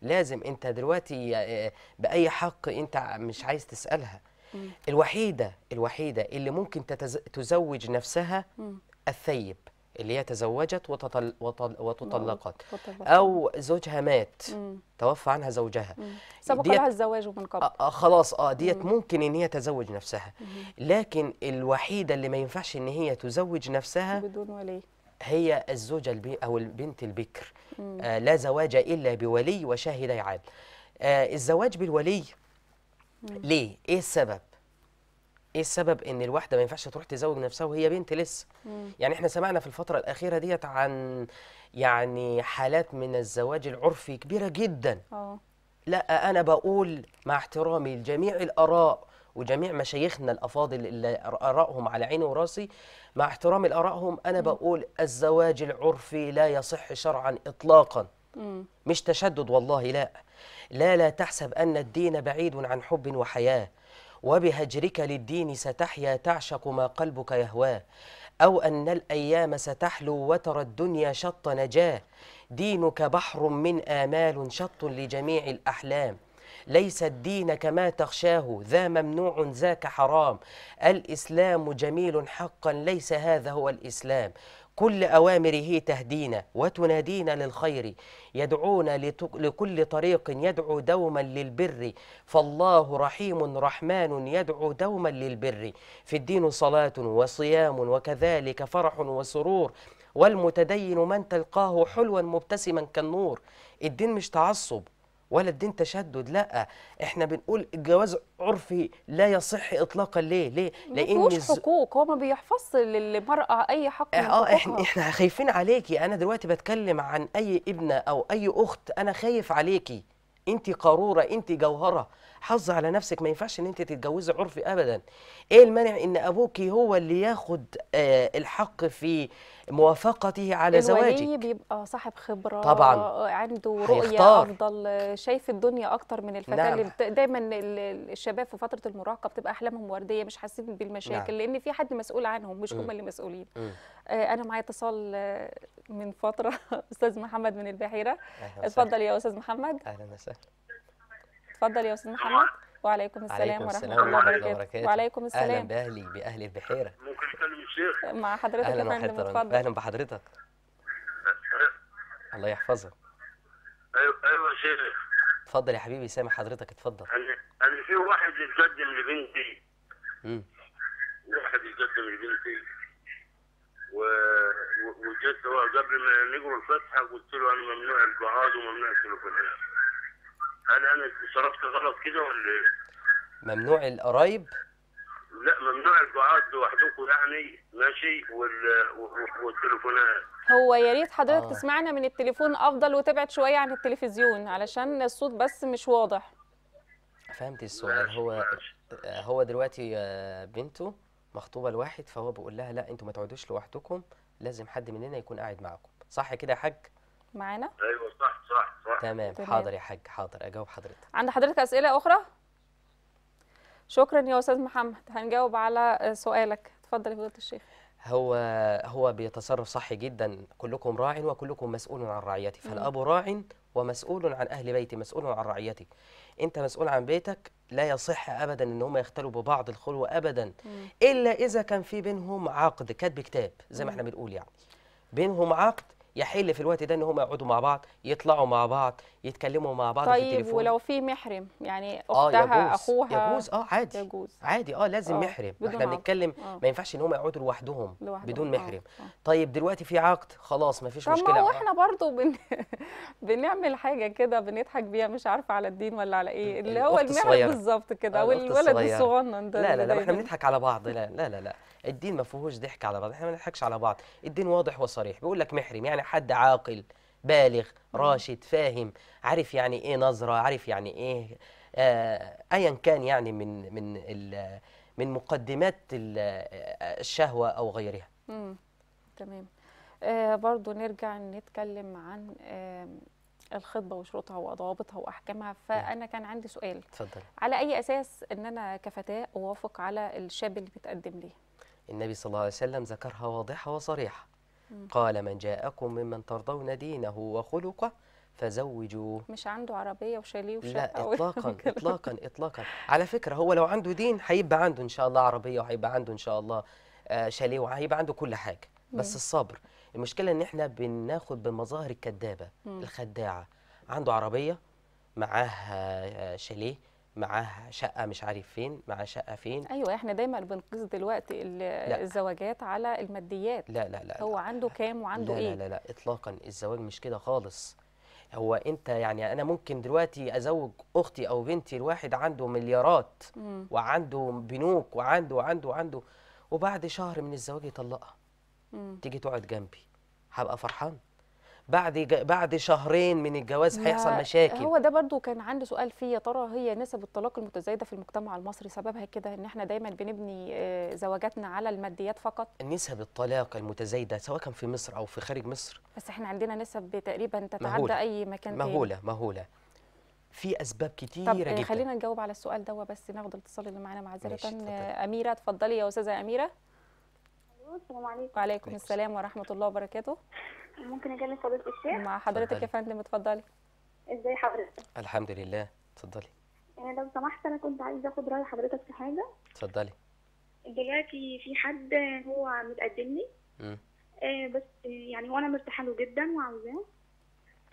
لازم انت دلوقتي آه، باي حق انت مش عايز تسالها مم. الوحيده الوحيده اللي ممكن تتز... تزوج نفسها مم. الثيب اللي هي تزوجت وتطل وطل نعم، وتطلقت او زوجها مات مم. توفى عنها زوجها سبق لها الزواج من قبل آه،, آه خلاص اه ديت مم. ممكن ان هي تزوج نفسها مم. لكن الوحيده اللي ما ينفعش ان هي تزوج نفسها بدون ولي هي الزوجه البي او البنت البكر آه لا زواج الا بولي وشاهدي عاد آه الزواج بالولي مم. ليه ايه السبب ايه السبب ان الواحده ما ينفعش تروح تزوج نفسها وهي بنت لسه مم. يعني احنا سمعنا في الفتره الاخيره ديت عن يعني حالات من الزواج العرفي كبيره جدا أوه. لا انا بقول مع احترامي لجميع الاراء وجميع مشايخنا الافاضل اللي ارائهم على عيني وراسي مع احترامي لارائهم انا مم. بقول الزواج العرفي لا يصح شرعا اطلاقا مم. مش تشدد والله لا لا لا تحسب ان الدين بعيد عن حب وحياه وبهجرك للدين ستحيا تعشق ما قلبك يهواه أو أن الأيام ستحلو وترى الدنيا شط نجاه دينك بحر من آمال شط لجميع الأحلام ليس الدين كما تخشاه ذا ممنوع ذاك حرام الإسلام جميل حقا ليس هذا هو الإسلام كل أوامره تهدينا وتنادينا للخير يدعونا لكل طريق يدعو دوما للبر فالله رحيم رحمن يدعو دوما للبر في الدين صلاة وصيام وكذلك فرح وسرور والمتدين من تلقاه حلوا مبتسما كالنور الدين مش تعصب ولا الدين تشدد لا احنا بنقول الجواز عرفي لا يصح اطلاقا ليه ليه لان مش حقوق هو ما بيحفظش للمراه اي حق اه احنا احنا خايفين عليكي انا دلوقتي بتكلم عن اي ابنه او اي اخت انا خايف عليكي انت قاروره انت جوهره حظ على نفسك ما ينفعش ان انت تتجوزي عرفي ابدا ايه المانع ان ابوكي هو اللي ياخد آه الحق في موافقته على زواجك الولي بيبقى صاحب خبرة طبعا عنده رؤية أفضل شايف الدنيا أكتر من الفتاة نعم. اللي دايما الشباب في فترة المراهقة بتبقى أحلامهم وردية مش حاسين بالمشاكل نعم. لأن في حد مسؤول عنهم مش هم اللي مسؤولين م. آه أنا معايا اتصال من فترة [laughs] أستاذ محمد من البحيرة اتفضل يا أستاذ محمد أهلا وسهلا اتفضل يا أستاذ محمد وعليكم السلام ورحمة السلام الله وبركاته وعليكم السلام أهلا بأهلي بأهل البحيرة ممكن أكلم الشيخ مع حضرتك أهلا وحضرتك أهلا بحضرتك الله يحفظك أيوة أيوة شيخ اتفضل يا حبيبي سامح حضرتك اتفضل أنا في واحد يتقدم لبنتي امم واحد يتقدم لبنتي و... وجيت قبل ما نجروا الفاتحة قلت له أنا ممنوع الجهاد وممنوع التليفونات هل انا صرفت غلط كده ولا ايه؟ ممنوع القرايب؟ لا ممنوع البعاد لوحدكم يعني ماشي وال... والتليفونات هو يا ريت حضرتك آه. تسمعنا من التليفون افضل وتبعد شويه عن التلفزيون علشان الصوت بس مش واضح فهمت السؤال هو هو دلوقتي بنته مخطوبه لواحد فهو بيقول لها لا انتوا ما تقعدوش لوحدكم لازم حد مننا يكون قاعد معاكم صح كده يا حاج معانا ايوه صح صح تمام, تمام. حاضر يا حاج حاضر اجاوب حضرتك عند حضرتك اسئله اخرى شكرا يا استاذ محمد هنجاوب على سؤالك اتفضل يا فضيله الشيخ هو هو بيتصرف صح جدا كلكم راع وكلكم مسؤول عن رعيته فالاب راع ومسؤول عن اهل بيته مسؤول عن رعيته انت مسؤول عن بيتك لا يصح ابدا ان هم يختلوا ببعض الخلوه ابدا الا اذا كان في بينهم عقد كاتب كتاب زي ما احنا بنقول يعني بينهم عقد يحل في الوقت ده ان هم يقعدوا مع بعض يطلعوا مع بعض يتكلموا مع بعض طيب في التليفون طيب ولو في محرم يعني آه، اختها آه يجوز اخوها يجوز اه عادي يجوز عادي اه لازم آه محرم احنا بنتكلم آه. ما ينفعش ان هم يقعدوا لوحدهم بدون آه، محرم آه. آه. طيب دلوقتي في عقد خلاص ما فيش مشكله طب ما احنا برضه بن... [laughs] بنعمل حاجه كده بنضحك بيها مش عارفه على الدين ولا على ايه اللي هو المحرم بالظبط كده والولد الصغنن ده لا لا لا احنا بنضحك على بعض لا لا لا الدين ما فيهوش ضحك على بعض احنا ما بنضحكش على بعض الدين واضح وصريح بيقول لك محرم يعني حد عاقل بالغ راشد فاهم عارف يعني ايه نظره عارف يعني ايه آه، ايا كان يعني من من من مقدمات آه، الشهوه او غيرها امم تمام آه برضو نرجع نتكلم عن آه الخطبة وشروطها وضوابطها وأحكامها نعم. فأنا كان عندي سؤال اتفضل. على أي أساس أن أنا كفتاة أوافق على الشاب اللي بتقدم لي النبي صلى الله عليه وسلم ذكرها واضحة وصريحة قال من جاءكم ممن ترضون دينه وخلقه فزوجوه مش عنده عربية وشاليه وشقة لا إطلاقا [laughs] إطلاقا إطلاقا على فكرة هو لو عنده دين هيبقى عنده إن شاء الله عربية وهيبقى عنده إن شاء الله آه، شاليه وهيبقى عنده كل حاجة بس الصبر المشكلة إن إحنا بناخد بمظاهر الكذابة الخداعة عنده عربية معاه آه، شاليه معاه شقه مش عارف فين معاه شقه فين ايوه احنا دايما بنقيس دلوقتي الزواجات على الماديات لا لا لا هو لا عنده كام وعنده لا ايه لا لا لا اطلاقا الزواج مش كده خالص هو انت يعني انا ممكن دلوقتي ازوج اختي او بنتي الواحد عنده مليارات وعنده بنوك وعنده وعنده وعنده وبعد شهر من الزواج يطلقها تيجي تقعد جنبي هبقى فرحان بعد بعد شهرين من الجواز هيحصل مشاكل هو ده برضو كان عندي سؤال فيه يا ترى هي نسب الطلاق المتزايده في المجتمع المصري سببها كده ان احنا دايما بنبني آه، زواجاتنا على الماديات فقط نسب الطلاق المتزايده سواء كان في مصر او في خارج مصر بس احنا عندنا نسب تقريبا تتعدى مهولة. اي مكان مهوله مهوله في اسباب كتيره طب آه، جدا خلينا نجاوب على السؤال ده بس ناخد الاتصال اللي معانا معذره آه، اميره اتفضلي يا استاذه اميره السلام عليكم وعليكم السلام ورحمه الله وبركاته ممكن اكلم فضيله الشيخ مع حضرتك يا فندم اتفضلي ازاي حضرتك الحمد لله اتفضلي انا إيه، لو سمحت انا كنت عايزه اخد راي حضرتك في حاجه اتفضلي دلوقتي في حد هو متقدم لي آه بس يعني هو انا مرتاحه له جدا وعاوزاه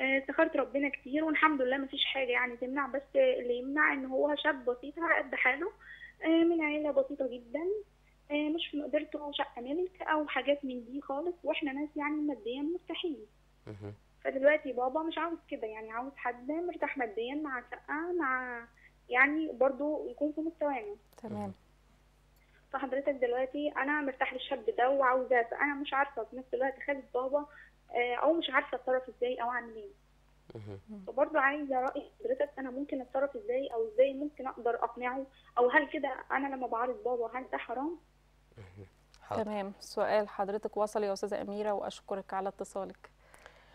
استخرت إيه، ربنا كتير والحمد لله مفيش حاجه يعني تمنع بس اللي يمنع ان هو شاب بسيط على قد حاله إيه، من عيله بسيطه جدا آه، مش في مقدرته شقه ملك او حاجات من دي خالص واحنا ناس يعني ماديا مرتاحين فدلوقتي بابا مش عاوز كده يعني عاوز حد مرتاح ماديا مع شقه مع يعني برضو يكون في مستوانا تمام فحضرتك دلوقتي انا مرتاح للشاب ده وعاوزاه فانا مش عارفه في نفس الوقت خالد بابا آه، او مش عارفه اتصرف ازاي او اعمل ايه فبرضو عايزه راي حضرتك انا ممكن اتصرف ازاي او ازاي ممكن اقدر اقنعه او هل كده انا لما بعارض بابا هل ده حرام؟ تمام سؤال حضرتك وصل يا استاذه اميره واشكرك على اتصالك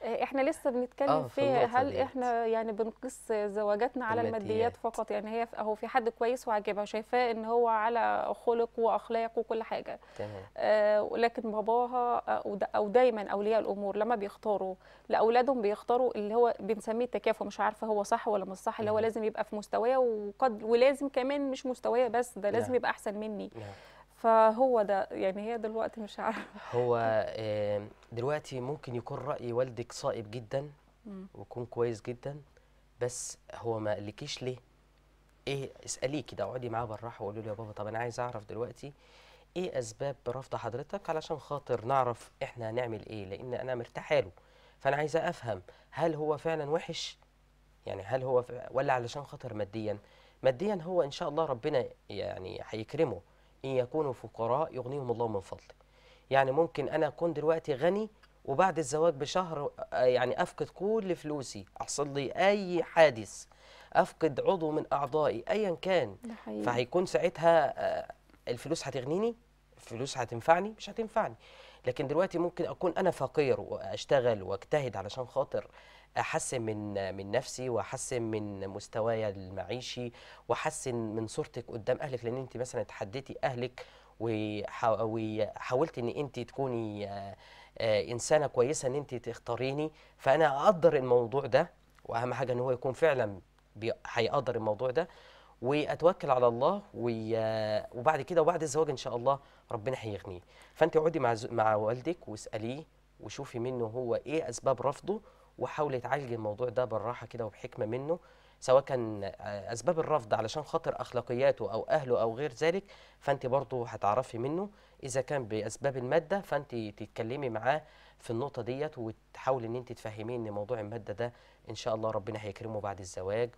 آه، احنا لسه بنتكلم آه فيها هل احنا يعني بنقيس زواجاتنا على الماديات. فقط يعني هي هو في حد كويس وعاجبها شايفاه ان هو على خلق واخلاق وكل حاجه تمام آه لكن باباها آه، او, أو دايما اولياء الامور لما بيختاروا لاولادهم بيختاروا اللي هو بنسميه التكافؤ مش عارفه هو صح ولا مش صح اللي هو لازم يبقى في مستوايا وقد ولازم كمان مش مستوايا بس ده لازم لا. نعم. يبقى احسن مني لا. نعم. فهو ده يعني هي دلوقتي مش عارفه هو دلوقتي ممكن يكون راي والدك صائب جدا ويكون كويس جدا بس هو ما قالكيش ليه ايه اساليه كده اقعدي معاه بالراحه وقولي له يا بابا طب انا عايز اعرف دلوقتي ايه اسباب رفض حضرتك علشان خاطر نعرف احنا هنعمل ايه لان انا مرتاحه له فانا عايزه افهم هل هو فعلا وحش يعني هل هو ولا علشان خاطر ماديا ماديا هو ان شاء الله ربنا يعني هيكرمه إن يكونوا فقراء يغنيهم الله من فضله يعني ممكن أنا أكون دلوقتي غني وبعد الزواج بشهر آه، يعني أفقد كل فلوسي أحصل لي أي حادث أفقد عضو من أعضائي أيا كان فهيكون ساعتها آه، الفلوس هتغنيني الفلوس هتنفعني مش هتنفعني لكن دلوقتي ممكن أكون أنا فقير وأشتغل وأجتهد علشان خاطر احسن من من نفسي واحسن من مستواي المعيشي واحسن من صورتك قدام اهلك لان انت مثلا تحديتي اهلك وحاولت ان انت تكوني آه، آه، انسانه كويسه ان انت تختاريني فانا اقدر الموضوع ده واهم حاجه ان هو يكون فعلا هيقدر الموضوع ده واتوكل على الله وبعد كده وبعد الزواج ان شاء الله ربنا هيغنيه فانت اقعدي مع مع والدك واساليه وشوفي منه هو ايه اسباب رفضه وحاول يتعالج الموضوع ده بالراحه كده وبحكمه منه سواء كان آه، اسباب الرفض علشان خاطر اخلاقياته او اهله او غير ذلك فانت برضه هتعرفي منه اذا كان باسباب الماده فانت تتكلمي معاه في النقطه ديت وتحاولي ان انت تفهميه ان موضوع الماده ده ان شاء الله ربنا هيكرمه بعد الزواج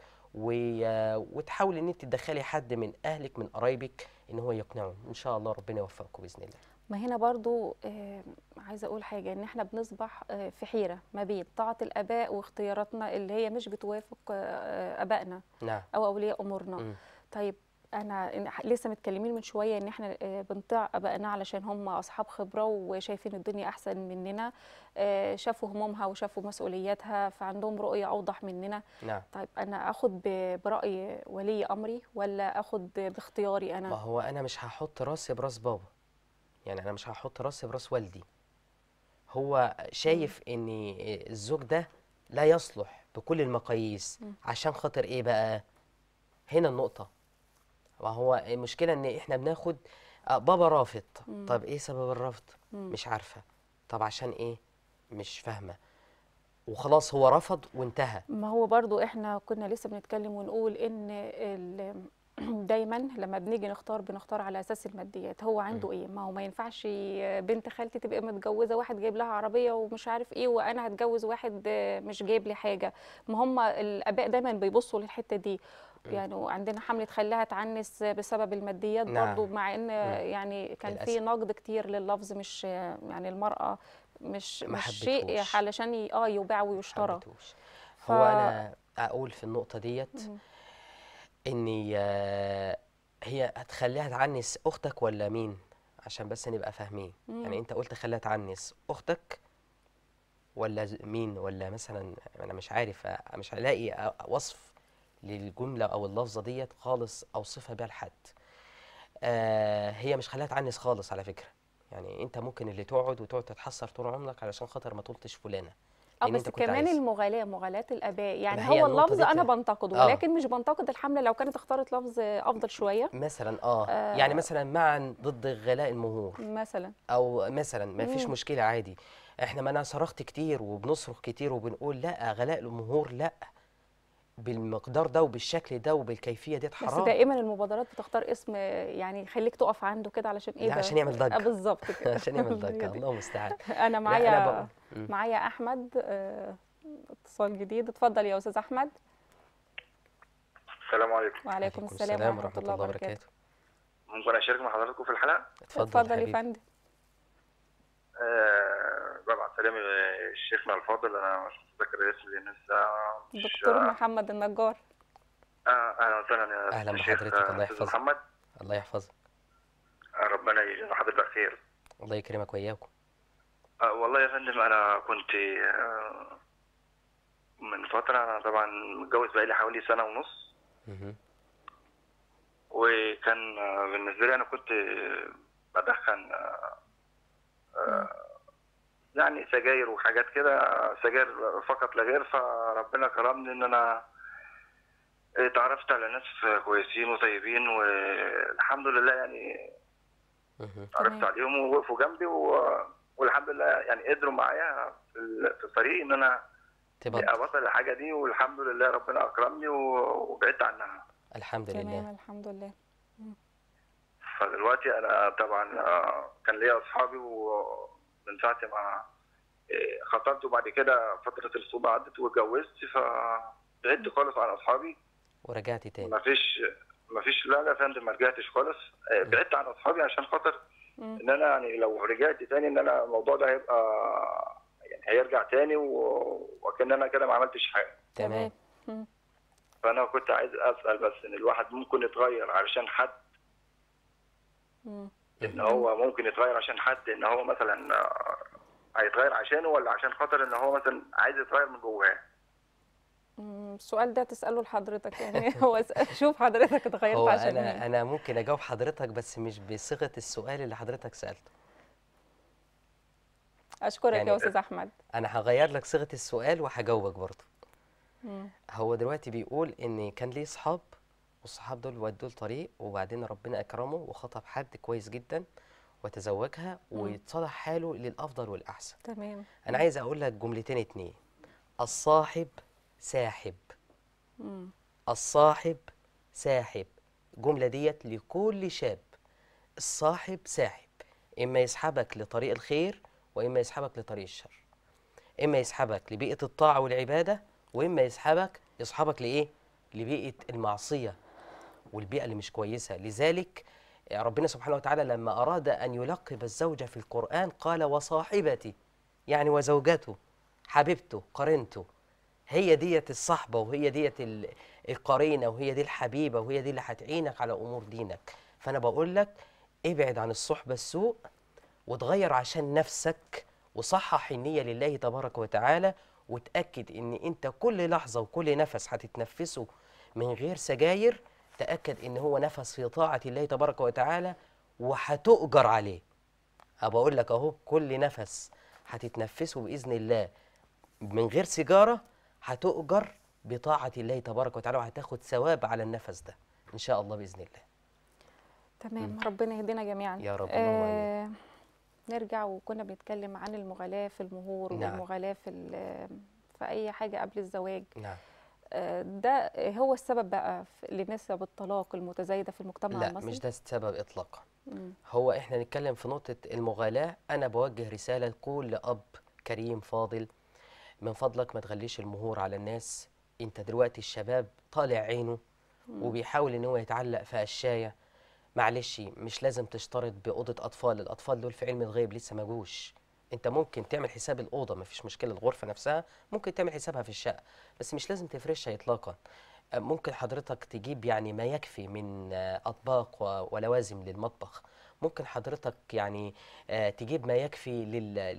آه، وتحاولي ان انت تدخلي حد من اهلك من قرايبك ان هو يقنعه ان شاء الله ربنا يوفقكم باذن الله ما هنا برضو آه، عايزه اقول حاجه ان احنا بنصبح آه، في حيره ما بين طاعه الاباء واختياراتنا اللي هي مش بتوافق آه، ابائنا نعم. او اولياء امورنا طيب انا لسه متكلمين من شويه ان احنا بنطيع ابائنا علشان هم اصحاب خبره وشايفين الدنيا احسن مننا شافوا همومها وشافوا مسؤولياتها فعندهم رؤيه اوضح مننا نعم. طيب انا اخد براي ولي امري ولا اخد باختياري انا ما هو انا مش هحط راسي براس بابا يعني انا مش هحط راسي براس والدي هو شايف ان الزوج ده لا يصلح بكل المقاييس عشان خاطر ايه بقى هنا النقطه وهو المشكله ان احنا بناخد آه، بابا رافض طب ايه سبب الرفض مش عارفه طب عشان ايه مش فاهمه وخلاص هو رفض وانتهى ما هو برضو احنا كنا لسه بنتكلم ونقول ان [clears throat] دايما لما بنيجي نختار بنختار على اساس الماديات هو عنده ايه ما هو ما ينفعش بنت خالتي تبقى متجوزه واحد جايب لها عربيه ومش عارف ايه وانا هتجوز واحد مش جايب لي حاجه ما هم الاباء دايما بيبصوا للحته دي يعني عندنا حمله خلاها تعنس بسبب الماديات نعم. برضو مع ان يعني كان في نقد كتير لللفظ مش يعني المراه مش مش شيء علشان اه يباع ويشترى ف... هو انا اقول في النقطه ديت إني هي هتخليها تعنس أختك ولا مين؟ عشان بس نبقى فاهمين يعني أنت قلت خليها تعنس أختك ولا مين ولا مثلا أنا مش عارف مش هلاقي وصف للجملة أو اللفظة ديت خالص أوصفها بيها لحد آه هي مش خليها تعنس خالص على فكرة يعني أنت ممكن اللي تقعد وتقعد تتحسر طول عمرك علشان خاطر ما طولتش فلانة اه بس كمان عايز. المغالاه مغالاه الاباء يعني هو اللفظ انا بنتقده آه. ولكن مش بنتقد الحمله لو كانت اختارت لفظ افضل شويه مثلا آه. اه يعني مثلا معا ضد غلاء المهور مثلا او مثلا ما فيش مشكله عادي احنا ما انا صرخت كتير وبنصرخ كتير وبنقول لا غلاء المهور لا بالمقدار ده وبالشكل ده وبالكيفيه ديت حرام بس دائما المبادرات بتختار اسم يعني يخليك تقف عنده كده علشان ايه عشان يعمل ضجه آه، بالظبط [laughs] كده عشان يعمل ضجه [laughs] الله المستعان انا معايا معايا احمد آه، اتصال جديد اتفضل يا استاذ احمد السلام عليكم وعليكم السلام, السلام ورحمه الله, الله وبركاته ممكن اشارك مع حضراتكم في الحلقه اتفضل, اتفضل يا فندم آه ببعت سلام آه، شيخنا الفاضل انا مش متذكر اسمه لان آه، دكتور محمد النجار اه اهلا وسهلا يا اهلا بحضرتك آه، الله يحفظك محمد الله يحفظك ربنا يجزي حضرتك خير الله يكرمك واياكم آه والله يا فندم انا كنت آه من فتره انا طبعا متجوز بقالي حوالي سنه ونص اها وكان بالنسبه لي انا كنت بدخن آه يعني سجاير وحاجات كده سجاير فقط لا غير فربنا كرمني ان انا اتعرفت على ناس كويسين وطيبين والحمد لله يعني اتعرفت عليهم ووقفوا جنبي و... والحمد لله يعني قدروا معايا في الطريق ان انا تبطل. بطل الحاجه دي والحمد لله ربنا اكرمني وبعدت عنها الحمد لله تمام الحمد لله فدلوقتي انا طبعا آه، كان ليا اصحابي و من ساعه ما آه، خطبت وبعد كده فتره الخطوبه عدت واتجوزت فبعدت خالص عن اصحابي ورجعت تاني مفيش مفيش لا لا فندم ما رجعتش خالص آه، بعدت عن اصحابي عشان خاطر ان انا يعني لو رجعت تاني ان انا الموضوع ده هيبقى يعني هيرجع تاني وكان انا كده ما عملتش حاجه تمام فانا كنت عايز اسال بس ان الواحد ممكن يتغير علشان حد ان هو ممكن يتغير عشان حد ان هو مثلا آه، هيتغير عشانه ولا عشان خاطر ان هو مثلا عايز يتغير من جواه السؤال ده تساله لحضرتك يعني [laughs] هو شوف حضرتك اتغيرت عشان انا إيه. مين. انا ممكن اجاوب حضرتك بس مش بصيغه السؤال اللي حضرتك سالته اشكرك يعني يا استاذ احمد انا هغير لك صيغه السؤال وهجاوبك برضه هو دلوقتي بيقول ان كان ليه اصحاب والصحاب دول له طريق وبعدين ربنا اكرمه وخطب حد كويس جدا وتزوجها ويتصلح حاله للافضل والاحسن تمام انا عايز اقول لك جملتين اتنين الصاحب ساحب مم. الصاحب ساحب الجمله ديت لكل شاب الصاحب ساحب اما يسحبك لطريق الخير واما يسحبك لطريق الشر اما يسحبك لبيئه الطاعه والعباده واما يسحبك يسحبك لايه لبيئه المعصيه والبيئة اللي مش كويسة لذلك آه، ربنا سبحانه وتعالى لما أراد أن يلقب الزوجة في القرآن قال وصاحبتي يعني وزوجته حبيبته قرنته هي ديت الصحبة وهي ديت القرينة وهي دي الحبيبة وهي دي اللي هتعينك على أمور دينك فأنا بقول لك ابعد عن الصحبة السوء وتغير عشان نفسك وصحح النية لله تبارك وتعالى وتأكد إن أنت كل لحظة وكل نفس هتتنفسه من غير سجاير تأكد إن هو نفس في طاعة الله تبارك وتعالى وهتؤجر عليه أبا أقول لك أهو كل نفس هتتنفسه بإذن الله من غير سيجارة هتؤجر بطاعة الله تبارك وتعالى وهتاخد ثواب على النفس ده إن شاء الله بإذن الله تمام ربنا يهدينا جميعا يا رب آه نرجع وكنا بنتكلم عن المغالاة في المهور نعم. والمغالاة في في أي حاجة قبل الزواج نعم ده هو السبب بقى لنسب الطلاق المتزايده في المجتمع لا المصري لا مش ده السبب اطلاقا هو احنا نتكلم في نقطه المغالاه انا بوجه رساله لكل اب كريم فاضل من فضلك ما تغليش المهور على الناس انت دلوقتي الشباب طالع عينه وبيحاول ان هو يتعلق في قشايه معلش مش لازم تشترط باوضه اطفال الاطفال دول في علم الغيب لسه ما جوش انت ممكن تعمل حساب الاوضه مفيش مشكله الغرفه نفسها ممكن تعمل حسابها في الشقه بس مش لازم تفرشها اطلاقا أه، ممكن حضرتك تجيب يعني ما يكفي من أه، اطباق ولوازم للمطبخ ممكن حضرتك يعني أه، تجيب ما يكفي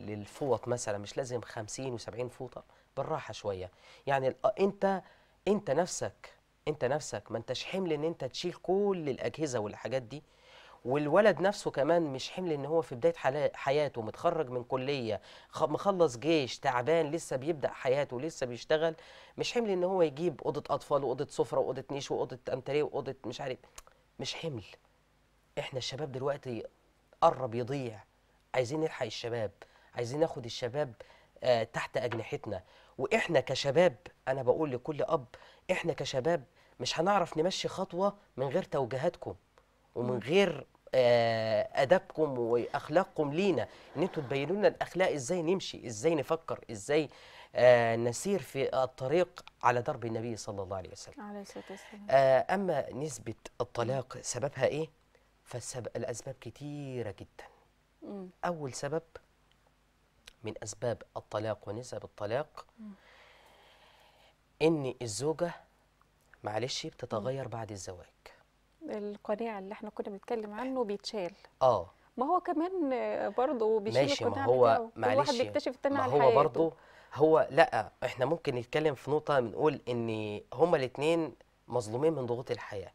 للفوط مثلا مش لازم 50 و70 فوطه بالراحه شويه يعني انت انت نفسك انت نفسك ما انتش حمل ان انت تشيل كل الاجهزه والحاجات دي والولد نفسه كمان مش حمل ان هو في بدايه حياته متخرج من كليه مخلص جيش تعبان لسه بيبدا حياته لسه بيشتغل مش حمل ان هو يجيب اوضه اطفال واوضه سفره واوضه نيش واوضه انتريه واوضه مش عارف مش حمل احنا الشباب دلوقتي قرب يضيع عايزين نلحق الشباب عايزين ناخد الشباب آه تحت اجنحتنا واحنا كشباب انا بقول لكل اب احنا كشباب مش هنعرف نمشي خطوه من غير توجيهاتكم ومن غير آه، ادبكم واخلاقكم لينا ان انتوا تبينوا لنا الاخلاق ازاي نمشي ازاي نفكر ازاي آه، نسير في الطريق على درب النبي صلى الله عليه وسلم عليه الصلاه والسلام آه، اما نسبه الطلاق سببها ايه فالاسباب كثيره جدا اول سبب من اسباب الطلاق ونسب الطلاق ان الزوجه معلش بتتغير بعد الزواج القناع اللي احنا كنا بنتكلم عنه بيتشال اه ما هو كمان برضه بيشيل ماشي ما هو معلش الواحد بيكتشف التاني على هو برضه هو لا احنا ممكن نتكلم في نقطه بنقول ان هما الاثنين مظلومين من ضغوط الحياه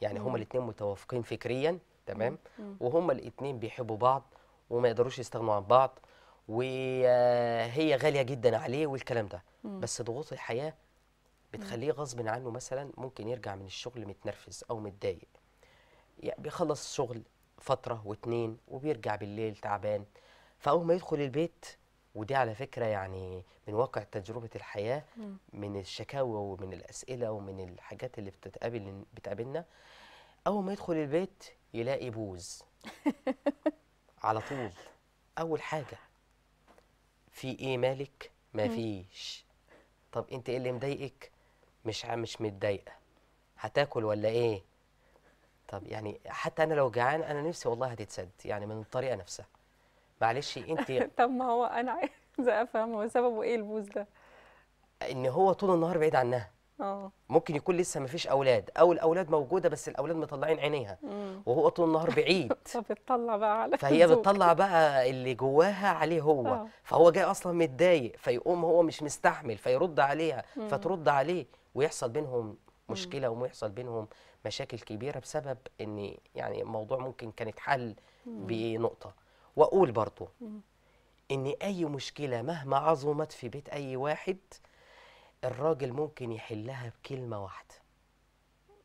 يعني هما الاثنين متوافقين فكريا تمام وهما الاثنين بيحبوا بعض وما يقدروش يستغنوا عن بعض وهي غاليه جدا عليه والكلام ده بس ضغوط الحياه بتخليه غصب عنه مثلا ممكن يرجع من الشغل متنرفز او متضايق يعني بيخلص الشغل فتره واتنين وبيرجع بالليل تعبان فاول ما يدخل البيت ودي على فكره يعني من واقع تجربه الحياه من الشكاوى ومن الاسئله ومن الحاجات اللي بتتقابل بتقابلنا اول ما يدخل البيت يلاقي بوز [laughs] على طول اول حاجه في ايه مالك ما فيش طب انت ايه اللي مضايقك مش مش متضايقه هتاكل ولا ايه طب يعني حتى انا لو جعان انا نفسي والله هتتسد يعني من الطريقه نفسها معلش انت [laughs] طب ما هو انا عايزه افهم هو سببه ايه البوز ده ان هو طول النهار بعيد عنها اه ممكن يكون لسه ما فيش اولاد او الاولاد موجوده بس الاولاد مطلعين عينيها مم. وهو طول النهار بعيد فبتطلع [laughs] بقى على [laughs] فهي بتطلع بقى اللي جواها عليه هو أوه. فهو جاي اصلا متضايق فيقوم هو مش مستحمل فيرد عليها مم. فترد عليه ويحصل بينهم مشكله ويحصل بينهم مشاكل كبيره بسبب ان يعني موضوع ممكن كان اتحل بنقطه واقول برضو ان اي مشكله مهما عظمت في بيت اي واحد الراجل ممكن يحلها بكلمه واحده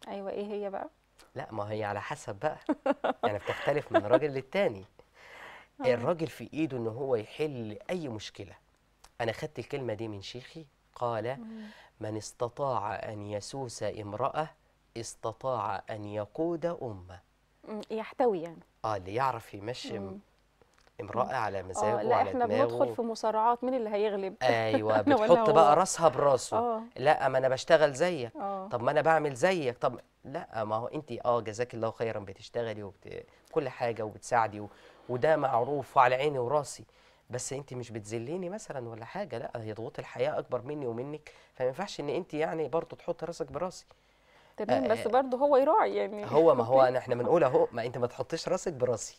ايوه ايه هي بقى لا ما هي على حسب بقى [laughs] يعني بتختلف من راجل للتاني آه. الراجل في ايده ان هو يحل اي مشكله انا خدت الكلمه دي من شيخي قال من استطاع أن يسوس امرأة استطاع أن يقود أمة يحتوي يعني آه اللي يعرف يمشي امرأة على آه، مزاجه آه لا احنا دماغه. بندخل في مصارعات مين اللي هيغلب ايوه [laughs] بتحط بقى راسها براسه آه. لا ما انا بشتغل زيك آه. طب ما انا بعمل زيك طب لا ما هو انت اه جزاك الله خيرا بتشتغلي وبت... كل حاجه وبتساعدي و... وده معروف وعلى عيني وراسي بس انت مش بتذليني مثلا ولا حاجه لا هي ضغوط الحياه اكبر مني ومنك فما ينفعش ان انت يعني برضه تحط راسك براسي تمام بس آه، برضه هو يراعي يعني هو ما هو [laughs] احنا بنقول اهو ما انت ما تحطيش راسك براسي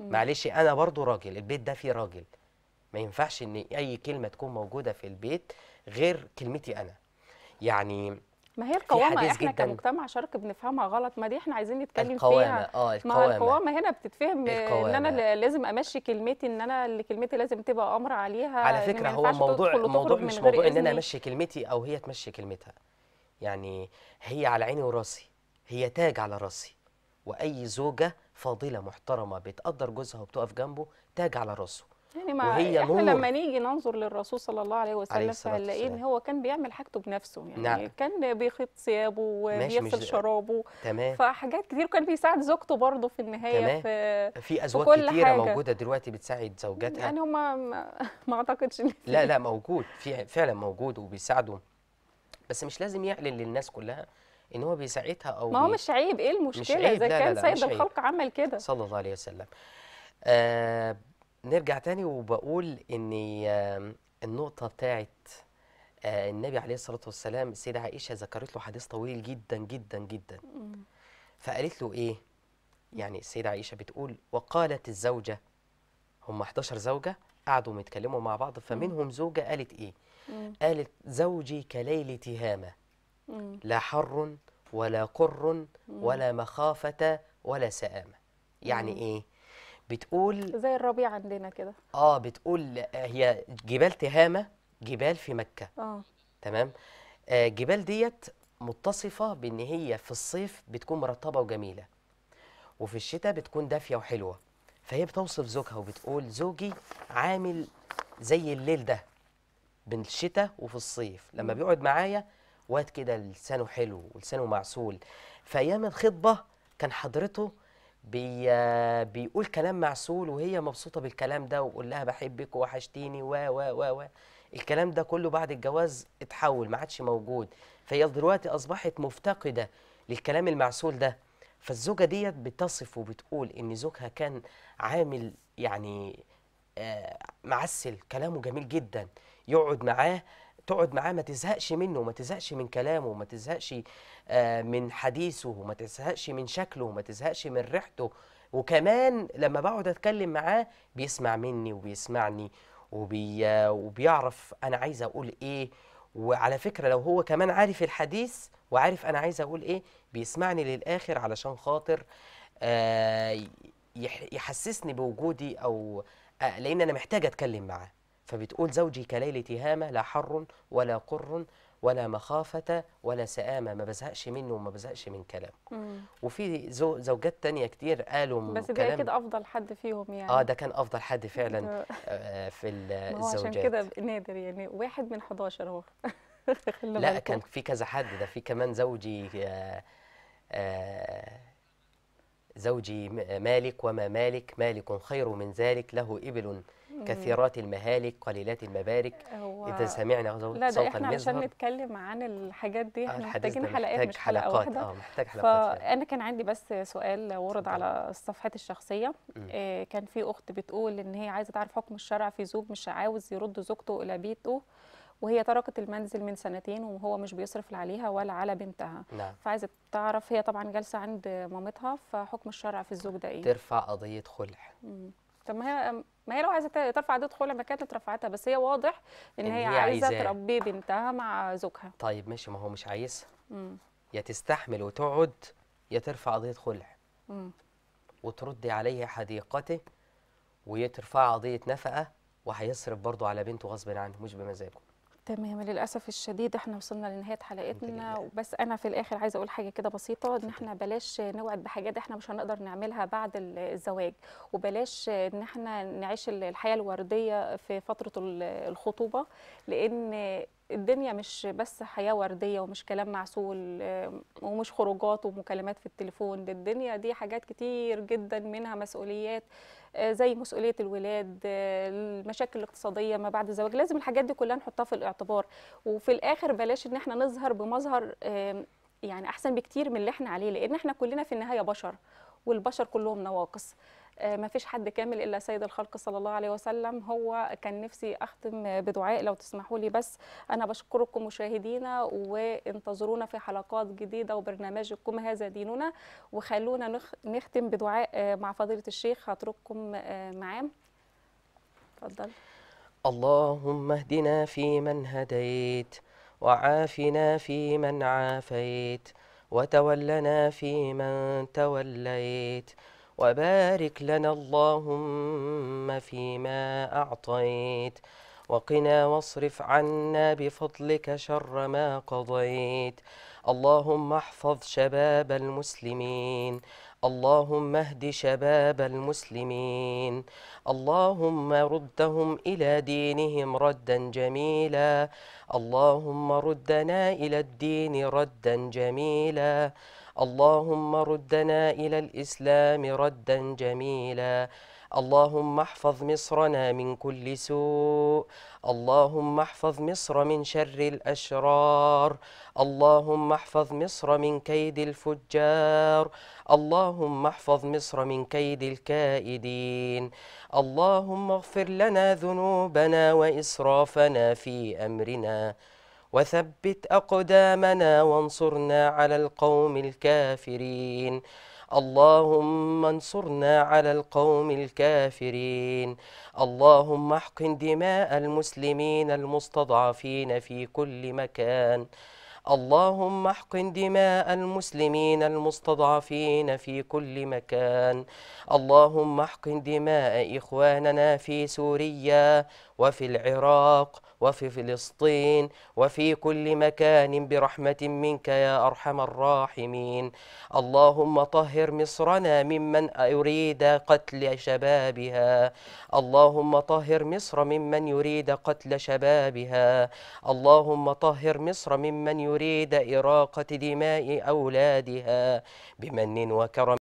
معلش انا برضه راجل البيت ده فيه راجل ما ينفعش ان اي كلمه تكون موجوده في البيت غير كلمتي انا يعني ما هي القوامه احنا جداً. كمجتمع شرقي بنفهمها غلط ما دي احنا عايزين نتكلم القوامة. فيها اه القوامه ما القوامه هنا بتتفهم القوامة. ان انا لازم امشي كلمتي ان انا اللي كلمتي لازم تبقى امر عليها على فكره هو موضوع الموضوع مش موضوع ان انا امشي كلمتي او هي تمشي كلمتها يعني هي على عيني وراسي هي تاج على راسي واي زوجه فاضله محترمه بتقدر جوزها وبتقف جنبه تاج على راسه يعني ما وهي احنا نور. لما نيجي ننظر للرسول صلى الله عليه وسلم هنلاقيه ان هو كان بيعمل حاجته بنفسه يعني نعم. كان بيخيط ثيابه وبيغسل شرابه تمام فحاجات كتير كان بيساعد زوجته برضه في النهايه تمام. في في ازواج في كتيره حاجة. موجوده دلوقتي بتساعد زوجاتها يعني هم [laughs] ما اعتقدش لا لا موجود في فعلا موجود وبيساعدوا بس مش لازم يعلن للناس كلها ان هو بيساعدها او ما هو مش عيب ايه المشكله اذا كان لا لا سيد الخلق عمل كده صلى الله عليه وسلم آه نرجع تاني وبقول ان النقطه بتاعت آه، النبي عليه الصلاه والسلام السيده عائشه ذكرت له حديث طويل جدا جدا جدا فقالت له ايه يعني السيده عائشه بتقول وقالت الزوجه هم 11 زوجه قعدوا متكلموا مع بعض فمنهم زوجه قالت ايه قالت زوجي كليل تهامه لا حر ولا قر ولا مخافه ولا سآمه يعني ايه بتقول زي الربيع عندنا كده اه بتقول هي جبال تهامه جبال في مكه اه تمام آه جبال ديت متصفه بان هي في الصيف بتكون مرطبه وجميله وفي الشتاء بتكون دافيه وحلوه فهي بتوصف زوجها وبتقول زوجي عامل زي الليل ده بين الشتاء وفي الصيف لما بيقعد معايا واد كده لسانه حلو ولسانه معسول في ايام الخطبه كان حضرته بي بيقول كلام معسول وهي مبسوطه بالكلام ده وقول لها بحبك وحشتيني و و و و الكلام ده كله بعد الجواز اتحول ما عادش موجود فهي دلوقتي اصبحت مفتقده للكلام المعسول ده فالزوجه ديت بتصف وبتقول ان زوجها كان عامل يعني آه معسل كلامه جميل جدا يقعد معاه تقعد معاه ما تزهقش منه وما تزهقش من كلامه وما تزهقش آه، من حديثه وما تزهقش من شكله وما تزهقش من ريحته وكمان لما بقعد اتكلم معاه بيسمع مني وبيسمعني وبي وبيعرف انا عايز اقول ايه وعلى فكره لو هو كمان عارف الحديث وعارف انا عايز اقول ايه بيسمعني للاخر علشان خاطر آه، يحسسني بوجودي او آه، لان انا محتاجه اتكلم معاه فبتقول زوجي كليلة هامة لا حر ولا قر ولا مخافة ولا سآمة ما بزهقش منه وما بزهقش من كلامه وفي زو زوجات تانية كتير قالوا من بس ده أكيد أفضل حد فيهم يعني آه ده كان أفضل حد فعلا [laughs] آه، في الزوجات عشان كده نادر يعني واحد من 11 هو [laughs] لا كان في كذا حد ده في كمان زوجي آآ آه، آآ آه، زوجي مالك وما مالك مالك خير من ذلك له إبل كثيرات المهالك قليلات المبارك هو... اذا سمعنا صوت لا ده احنا عشان نتكلم عن الحاجات دي احنا آه، محتاجين حلقات محتاج مش حلقه واحده اه محتاج حلقات فانا كان عندي بس سؤال ورد على الصفحات الشخصيه إيه كان في اخت بتقول ان هي عايزه تعرف حكم الشرع في زوج مش عاوز يرد زوجته الى بيته وهي تركت المنزل من سنتين وهو مش بيصرف عليها ولا على بنتها نعم. فعايزه تعرف هي طبعا جالسه عند مامتها فحكم الشرع في الزوج ده ايه ترفع قضيه خلع مم. طب ما هي ما هي لو عايزه ترفع تدخل لما ما كانت رفعتها بس هي واضح ان, إن هي, هي عايزه تربي بنتها مع زوجها طيب ماشي ما هو مش عايزها يا تستحمل وتقعد يا ترفع قضيه خلع وتردي عليه حديقته ويترفع قضيه نفقه وهيصرف برضه على بنته غصب عنه مش بمزاجه تمام للاسف الشديد احنا وصلنا لنهايه حلقتنا بس انا في الاخر عايزه اقول حاجه كده بسيطه ان احنا بلاش نوعد بحاجات احنا مش هنقدر نعملها بعد الزواج وبلاش ان احنا نعيش الحياه الورديه في فتره الخطوبه لان الدنيا مش بس حياه ورديه ومش كلام معسول آه، ومش خروجات ومكالمات في التليفون دي الدنيا دي حاجات كتير جدا منها مسؤوليات آه، زي مسؤوليه الولاد آه، المشاكل الاقتصاديه ما بعد الزواج لازم الحاجات دي كلها نحطها في الاعتبار وفي الاخر بلاش ان احنا نظهر بمظهر يعني احسن بكتير من اللي احنا عليه لان احنا كلنا في النهايه بشر والبشر كلهم نواقص آه، ما فيش حد كامل الا سيد الخلق صلى الله عليه وسلم هو كان نفسي اختم بدعاء لو تسمحوا لي بس انا بشكركم مشاهدينا وانتظرونا في حلقات جديده وبرنامجكم هذا ديننا وخلونا نختم بدعاء آه، مع فضيله الشيخ هترككم آه، معاه اتفضل اللهم اهدنا فيمن هديت وعافنا فيمن عافيت وتولنا فيمن توليت وبارك لنا اللهم فيما أعطيت وقنا واصرف عنا بفضلك شر ما قضيت اللهم احفظ شباب المسلمين اللهم اهد شباب المسلمين اللهم ردهم إلى دينهم ردا جميلا اللهم ردنا إلى الدين ردا جميلا اللهم ردنا إلى الإسلام ردا جميلا اللهم احفظ مصرنا من كل سوء اللهم احفظ مصر من شر الأشرار اللهم احفظ مصر من كيد الفجار اللهم احفظ مصر من كيد الكائدين اللهم اغفر لنا ذنوبنا وإسرافنا في أمرنا وثبت أقدامنا وانصرنا على القوم الكافرين اللهم انصرنا على القوم الكافرين اللهم احقن دماء المسلمين المستضعفين في كل مكان اللهم احقن دماء المسلمين المستضعفين في كل مكان اللهم احقن دماء إخواننا في سوريا وفي العراق وفي فلسطين وفي كل مكان برحمة منك يا أرحم الراحمين اللهم طهر مصرنا ممن يريد قتل شبابها اللهم طهر مصر ممن يريد قتل شبابها اللهم طهر مصر ممن يريد إراقة دماء أولادها بمن وكرم